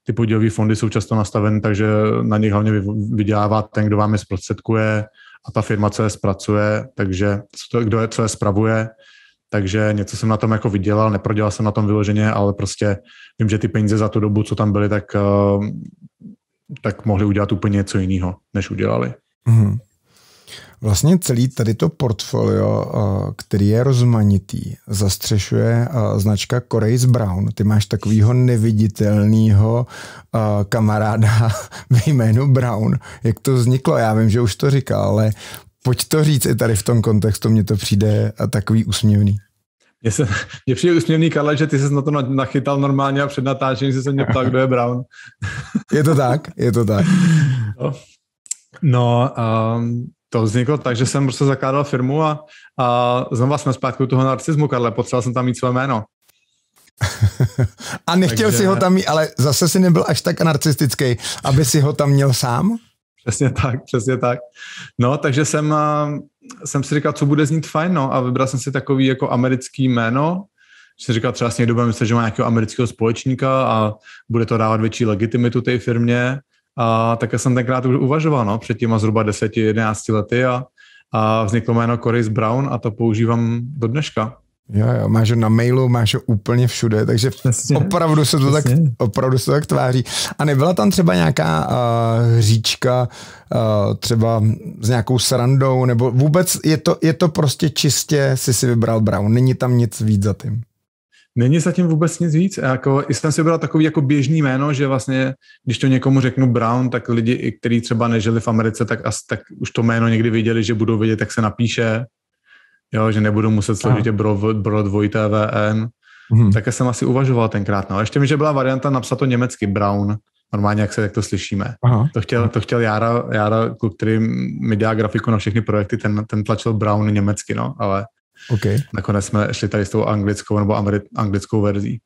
ty podílové fondy jsou často nastaveny, takže na nich hlavně vydělává ten, kdo vám je zprostředkuje a ta firma, co je zpracuje, takže kdo je, co je spravuje, takže něco jsem na tom jako vydělal, neprodělal jsem na tom vyloženě, ale prostě vím, že ty peníze za tu dobu, co tam byly, tak, ehm, tak mohli udělat úplně něco jiného, než udělali. Mm-hmm. Vlastně celý tady to portfolio, eh, který je rozmanitý, zastřešuje eh, značka Corey's Brown. Ty máš takového neviditelného eh, kamaráda ve jménu Brown. Jak to vzniklo? Já vím, že už to říkal, ale pojď to říct i tady v tom kontextu, mně to přijde a takový usměvný. Mně, se, mně přijde usměvný, Karle, že ty jsi na to nachytal normálně a před natáčením jsi se mě ptal, kdo je Brown. je to tak, je to tak. No, no um, to vzniklo tak, že jsem prostě zakládal firmu a, a znovu jsme zpátky u toho narcismu, Karle, potřeboval jsem tam mít své jméno. a nechtěl Takže... si ho tam mít, ale zase si nebyl až tak narcistický, aby si ho tam měl sám? Přesně tak, přesně tak. No, takže jsem, eh, jsem si říkal, co bude znít fajn, no, a vybral jsem si takový jako americký jméno, jsem říkal, třeba si někdo bude myslet, že má nějakého amerického společníka a bude to dávat větší legitimitu té firmě. A také jsem tenkrát už uvažoval, no, před těma zhruba 10-11 lety a, a vzniklo jméno Corys Brown a to používám do dneška. Jo, jo, máš ho na mailu, máš ho úplně všude, takže Přesně. opravdu se to tak, opravdu se to tak tváří. A nebyla tam třeba nějaká uh, eh, říčka uh, eh, třeba s nějakou srandou, nebo vůbec je to, je to prostě čistě si si vybral Brown, není tam nic víc za tím. Není zatím vůbec nic víc. Jako, jsem si vybral takový jako běžný jméno, že vlastně, když to někomu řeknu Brown, tak lidi, kteří třeba nežili v Americe, tak, as, tak už to jméno někdy viděli, že budou vědět, tak se napíše jo, že nebudu muset složitě bro, bro dvojité VN. Hmm. Také jsem asi uvažoval tenkrát. No. Ještě mi, že byla varianta napsat to německy, Brown, normálně, jak se jak to slyšíme. Aha. To chtěl, to chtěl Jara, Jara, který mi dělá grafiku na všechny projekty, ten, ten tlačil Brown německy, no, ale okay. nakonec jsme šli tady s tou anglickou nebo anglickou verzí.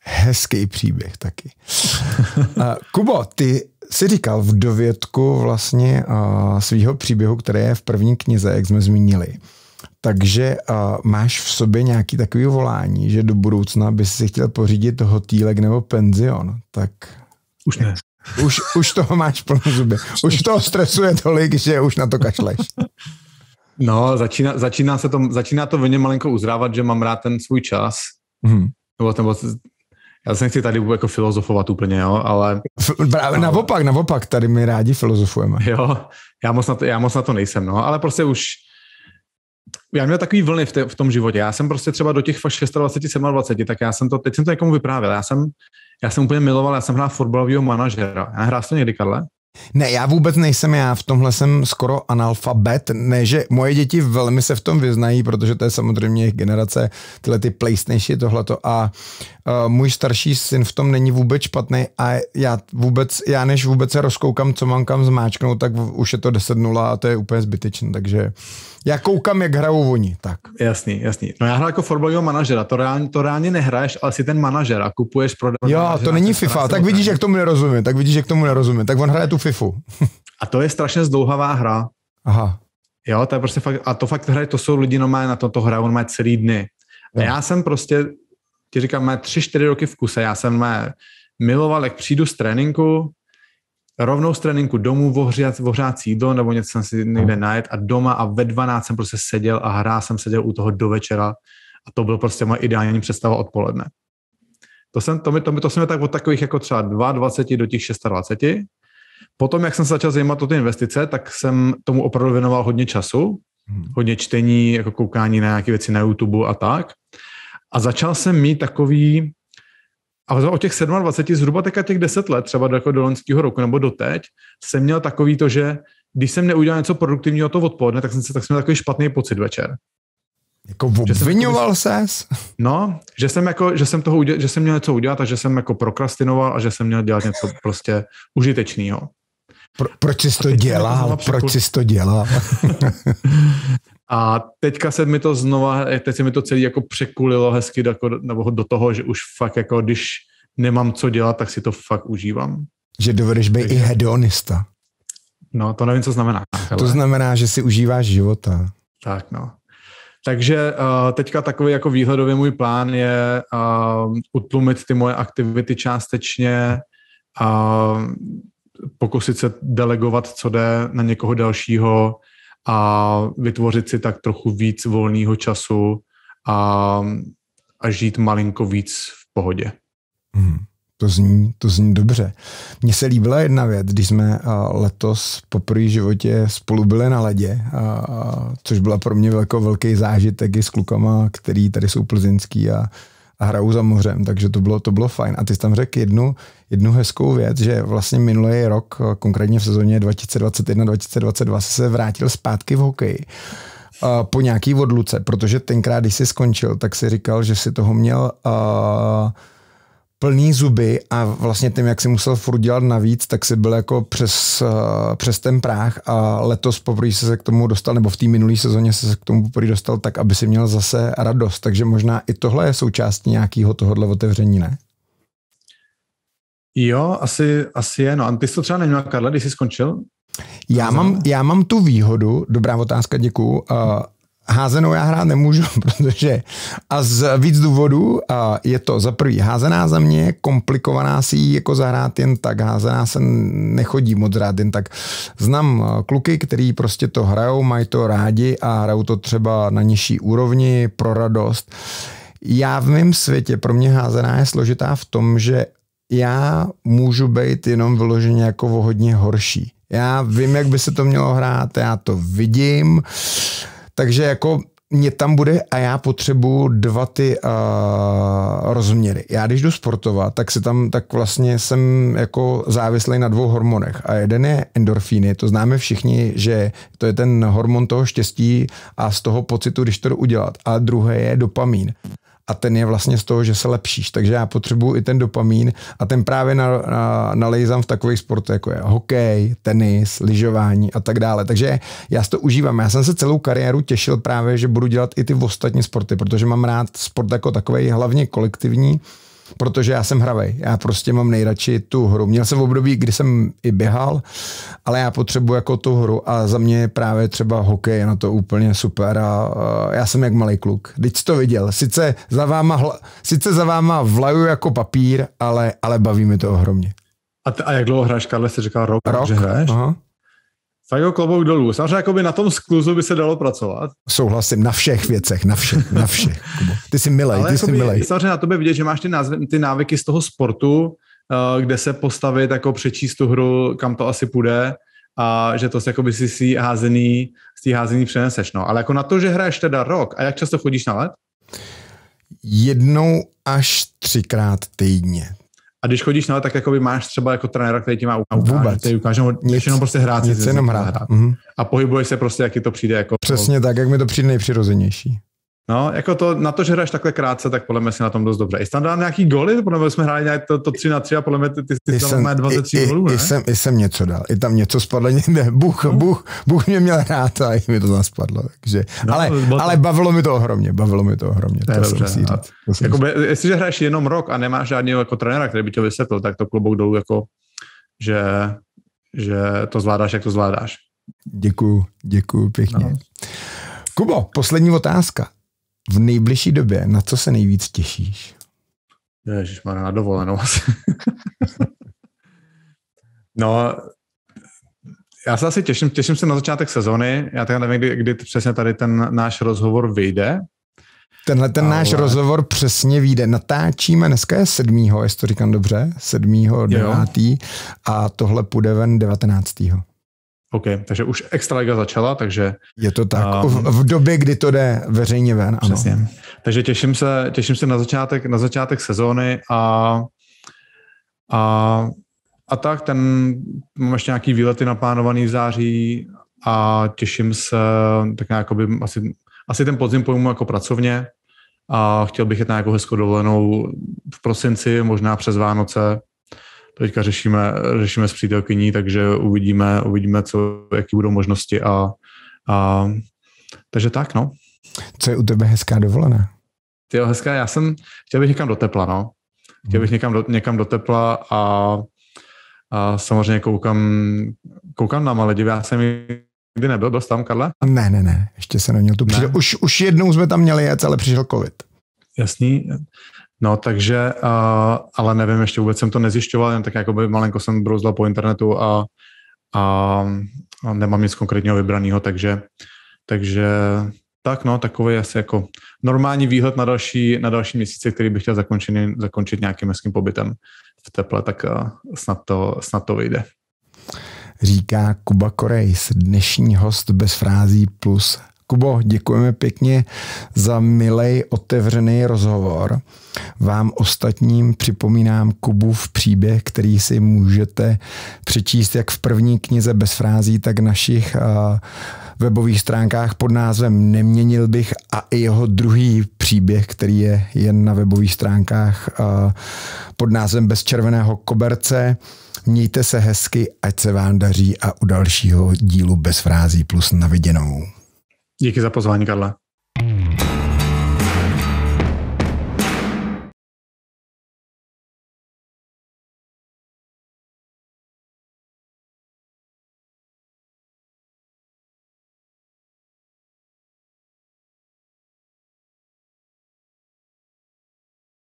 Hezký příběh taky. Kubo, ty si říkal v dovědku vlastně svého příběhu, který je v první knize, jak jsme zmínili, takže uh, máš v sobě nějaký takový volání, že do budoucna bys si chtěl pořídit toho týlek nebo penzion, tak... Už ne. Už, už toho máš plno zuby. Už toho stresuje tolik, že už na to kašleš. No, začíná, začíná, se to, začíná to ve malinko uzrávat, že mám rád ten svůj čas. Hmm. Nebo, nebo já se nechci tady jako filozofovat úplně, jo, ale... Právě naopak, naopak, tady my rádi filozofujeme. Jo, já moc, na to, já moc na to nejsem, no, ale prostě už já měl takový vlny v, te, v tom životě. Já jsem prostě třeba do těch 26, 27, tak já jsem to, teď jsem to někomu vyprávěl. Já jsem, já jsem úplně miloval, já jsem hrál fotbalového manažera. Já hrál jsi to někdy, Karle? Ne, já vůbec nejsem já, v tomhle jsem skoro analfabet, ne, že moje děti velmi se v tom vyznají, protože to je samozřejmě generace, tyhle ty PlayStation, tohleto a uh, můj starší syn v tom není vůbec špatný a já vůbec, já než vůbec se rozkoukám, co mám kam zmáčknout, tak už je to 10.0 a to je úplně zbytečné, takže já koukám, jak hrajou oni. Tak. Jasný, jasný. No já hraju jako fotbalového manažera. To reálně, to reálně nehraješ, ale si ten manažer a kupuješ pro Jo, manažera, to není FIFA. Tak vidíš, jak tomu nerozumím. Tak vidíš, jak tomu nerozumím. Tak on hraje tu FIFU. a to je strašně zdlouhavá hra. Aha. Jo, to je prostě fakt, a to fakt hraje, to jsou lidi, no má na to, to hraje, on má celý dny. A já jsem prostě, ti říkám, má tři, čtyři roky v kuse, já jsem má miloval, jak přijdu z tréninku, rovnou z tréninku domů ohřát, ohřát jídlo nebo něco jsem si někde najet a doma a ve 12 jsem prostě seděl a hrál jsem seděl u toho do večera a to byl prostě moje ideální představa odpoledne. To, jsem, to, mi, to, mi, to jsme tak od takových jako třeba 22 do těch 26. Potom, jak jsem se začal zajímat o ty investice, tak jsem tomu opravdu věnoval hodně času, hmm. hodně čtení, jako koukání na nějaké věci na YouTube a tak. A začal jsem mít takový a o těch 27, zhruba teďka těch 10 let, třeba jako do loňského roku nebo do teď, jsem měl takový to, že když jsem neudělal něco produktivního to odpoledne, tak jsem, se, tak jsem měl takový špatný pocit večer. Jako obvinoval se? No, že jsem, jako, že, jsem toho udělal, že jsem měl něco udělat a že jsem jako prokrastinoval a že jsem měl dělat něco prostě užitečného. Pro, proč jsi to dělal? Proč jsi to dělal? A teďka se mi to znova, teď se mi to celý jako překulilo hezky jako do, nebo do toho, že už fakt jako když nemám co dělat, tak si to fakt užívám. Že dovedeš být i hedonista. No, to nevím, co znamená. Ale... To znamená, že si užíváš života. Tak no. Takže uh, teďka takový jako výhledový můj plán je uh, utlumit ty moje aktivity částečně, uh, pokusit se delegovat, co jde na někoho dalšího, a vytvořit si tak trochu víc volného času a, a žít malinko víc v pohodě. Hmm. To zní, to zní dobře. Mně se líbila jedna věc, když jsme eh, letos po první životě spolu byli na ledě, eh, což byla pro mě velko jako velký zážitek i s klukama, který tady jsou plzeňský a a za mořem, takže to bylo, to bylo fajn. A ty jsi tam řekl jednu, jednu hezkou věc, že vlastně minulý rok, konkrétně v sezóně 2021-2022, se vrátil zpátky v hokeji po nějaký odluce, protože tenkrát, když jsi skončil, tak si říkal, že si toho měl uh, plný zuby a vlastně tím, jak si musel furt dělat navíc, tak si byl jako přes, eh, přes ten práh a letos poprvé se k tomu dostal, nebo v té minulé sezóně se k tomu poprvé dostal tak, aby si měl zase radost. Takže možná i tohle je součást nějakého tohohle otevření, ne? Jo, asi, asi je. No a ty jsi to třeba neměl, Karla, když jsi skončil? Já mám, já mám tu výhodu, dobrá otázka, děkuju, uh, házenou já hrát nemůžu, protože a z víc důvodů a je to za prvý házená za mě, komplikovaná si ji jako zahrát jen tak, házená se nechodí moc rád jen tak. Znám eh, kluky, který prostě to hrajou, mají to rádi a hrajou to třeba na nižší úrovni pro radost. Já v mém světě, pro mě házená je složitá v tom, že já můžu být jenom vyloženě jako o hodně horší. Já vím, jak by se to mělo hrát, já to vidím. Takže jako mě tam bude a já potřebuju dva ty uh, rozměry. Já když jdu sportovat, tak se tam tak vlastně jsem jako závislý na dvou hormonech. A jeden je endorfíny, to známe všichni, že to je ten hormon toho štěstí a z toho pocitu, když to udělat. A druhé je dopamín a ten je vlastně z toho, že se lepšíš. Takže já potřebuju i ten dopamín a ten právě na, na, nalejzám v takových sportech, jako je hokej, tenis, lyžování a tak dále. Takže já si to užívám. Já jsem se celou kariéru těšil právě, že budu dělat i ty ostatní sporty, protože mám rád sport jako takový, hlavně kolektivní protože já jsem hravej. Já prostě mám nejradši tu hru. Měl jsem v období, kdy jsem i běhal, ale já potřebuji jako tu hru a za mě je právě třeba hokej na to úplně super a já jsem jak malý kluk. Teď to viděl. Sice za váma, hla, sice za váma vlaju jako papír, ale, ale baví mi to ohromně. A, t- a jak dlouho hráš, Karle, jsi říkal rok, rok že hraješ? Aha. Fakt jako klobouk dolů. Samozřejmě by na tom skluzu by se dalo pracovat. Souhlasím, na všech věcech, na všech, na všech. Ty jsi milej, ty jsi milej. Samozřejmě na tobě vidět, že máš ty, názvy, ty návyky z toho sportu, eh, kde se postavit, jako přečíst tu hru, kam to asi půjde a že to se by si si házený, z házený přeneseš. No. Ale jako na to, že hraješ teda rok a jak často chodíš na let? Jednou až třikrát týdně. A když chodíš na tak jako by máš třeba jako trenéra, který ti má ukáže, Vůbec. Ty ukáže, když jenom prostě hrát. Nic jenom hrát. hrát. Mm-hmm. A pohybuješ se prostě, jak ti to přijde. Jako, Přesně tak, jak mi to přijde nejpřirozenější. No, jako to, na to, že hraješ takhle krátce, tak podle mě si na tom dost dobře. I tam dal nějaký goly, podle mě jsme hráli nějak to, to 3 na 3 a podle mě ty, ty, ty tam 23 i, golů, ne? I jsem, I jsem něco dal, i tam něco spadlo někde. Bůh, no. Bůh, Bůh mě měl rád a i mi to tam spadlo. Takže, no, ale, to... ale bavilo mi to ohromně, bavilo mi to ohromně. To, to dobře, musí no. říct. To jsem jakoby, jestliže hraješ jenom rok a nemáš žádného jako trenéra, který by tě vysvětlil, tak to klobouk dolů jako, že, že to zvládáš, jak to zvládáš. Děkuju, děkuju pěkně. No. Kubo, poslední otázka v nejbližší době, na co se nejvíc těšíš? Ježiš, má na dovolenou asi. no, já se asi těším, těším se na začátek sezóny. Já tak nevím, kdy, kdy přesně tady ten náš rozhovor vyjde. Tenhle ten ale... náš rozhovor přesně vyjde. Natáčíme, dneska je 7., jestli to říkám dobře, 7. 9. Jo. a tohle půjde ven 19. OK, takže už Extraliga začala, takže... Je to tak, um, v době, kdy to jde veřejně ven, ano. Přesně. Takže těším se, těším se na, začátek, na začátek sezóny a, a, a tak, ten, mám ještě nějaký výlety naplánovaný v září a těším se tak nějak, asi, asi ten podzim pojmu jako pracovně a chtěl bych jít na nějakou hezkou dovolenou v prosinci, možná přes Vánoce teďka řešíme, řešíme s přítelkyní, takže uvidíme, uvidíme co, jaký budou možnosti a, a takže tak, no. Co je u tebe hezká dovolená? Ty hezká, já jsem, chtěl bych někam do tepla, no. Chtěl bych hmm. někam do, někam do tepla a, a samozřejmě koukám, koukám na malé já jsem nikdy nebyl, byl jsi tam, Karle? Ne, ne, ne, ještě se neměl tu přijde. Už, už jednou jsme tam měli jet, ale přišel covid. Jasný. No takže, uh, ale nevím, ještě vůbec jsem to nezjišťoval, jen tak jako by malenko jsem brouzla po internetu a, a, a nemám nic konkrétního vybraného, takže, takže tak no, takový asi jako normální výhled na další, na další měsíce, který bych chtěl zakončit, zakončit nějakým hezkým pobytem v teple, tak uh, snad to, snad to vyjde. Říká Kuba Korejs, dnešní host bez frází plus Kubo, děkujeme pěkně za milej otevřený rozhovor. Vám ostatním připomínám Kubu v příběh, který si můžete přečíst jak v první knize bez frází, tak našich webových stránkách pod názvem Neměnil bych a i jeho druhý příběh, který je jen na webových stránkách pod názvem Bez červeného koberce. Mějte se hezky, ať se vám daří a u dalšího dílu bez frází plus naviděnou. Díky za pozvání, Karla.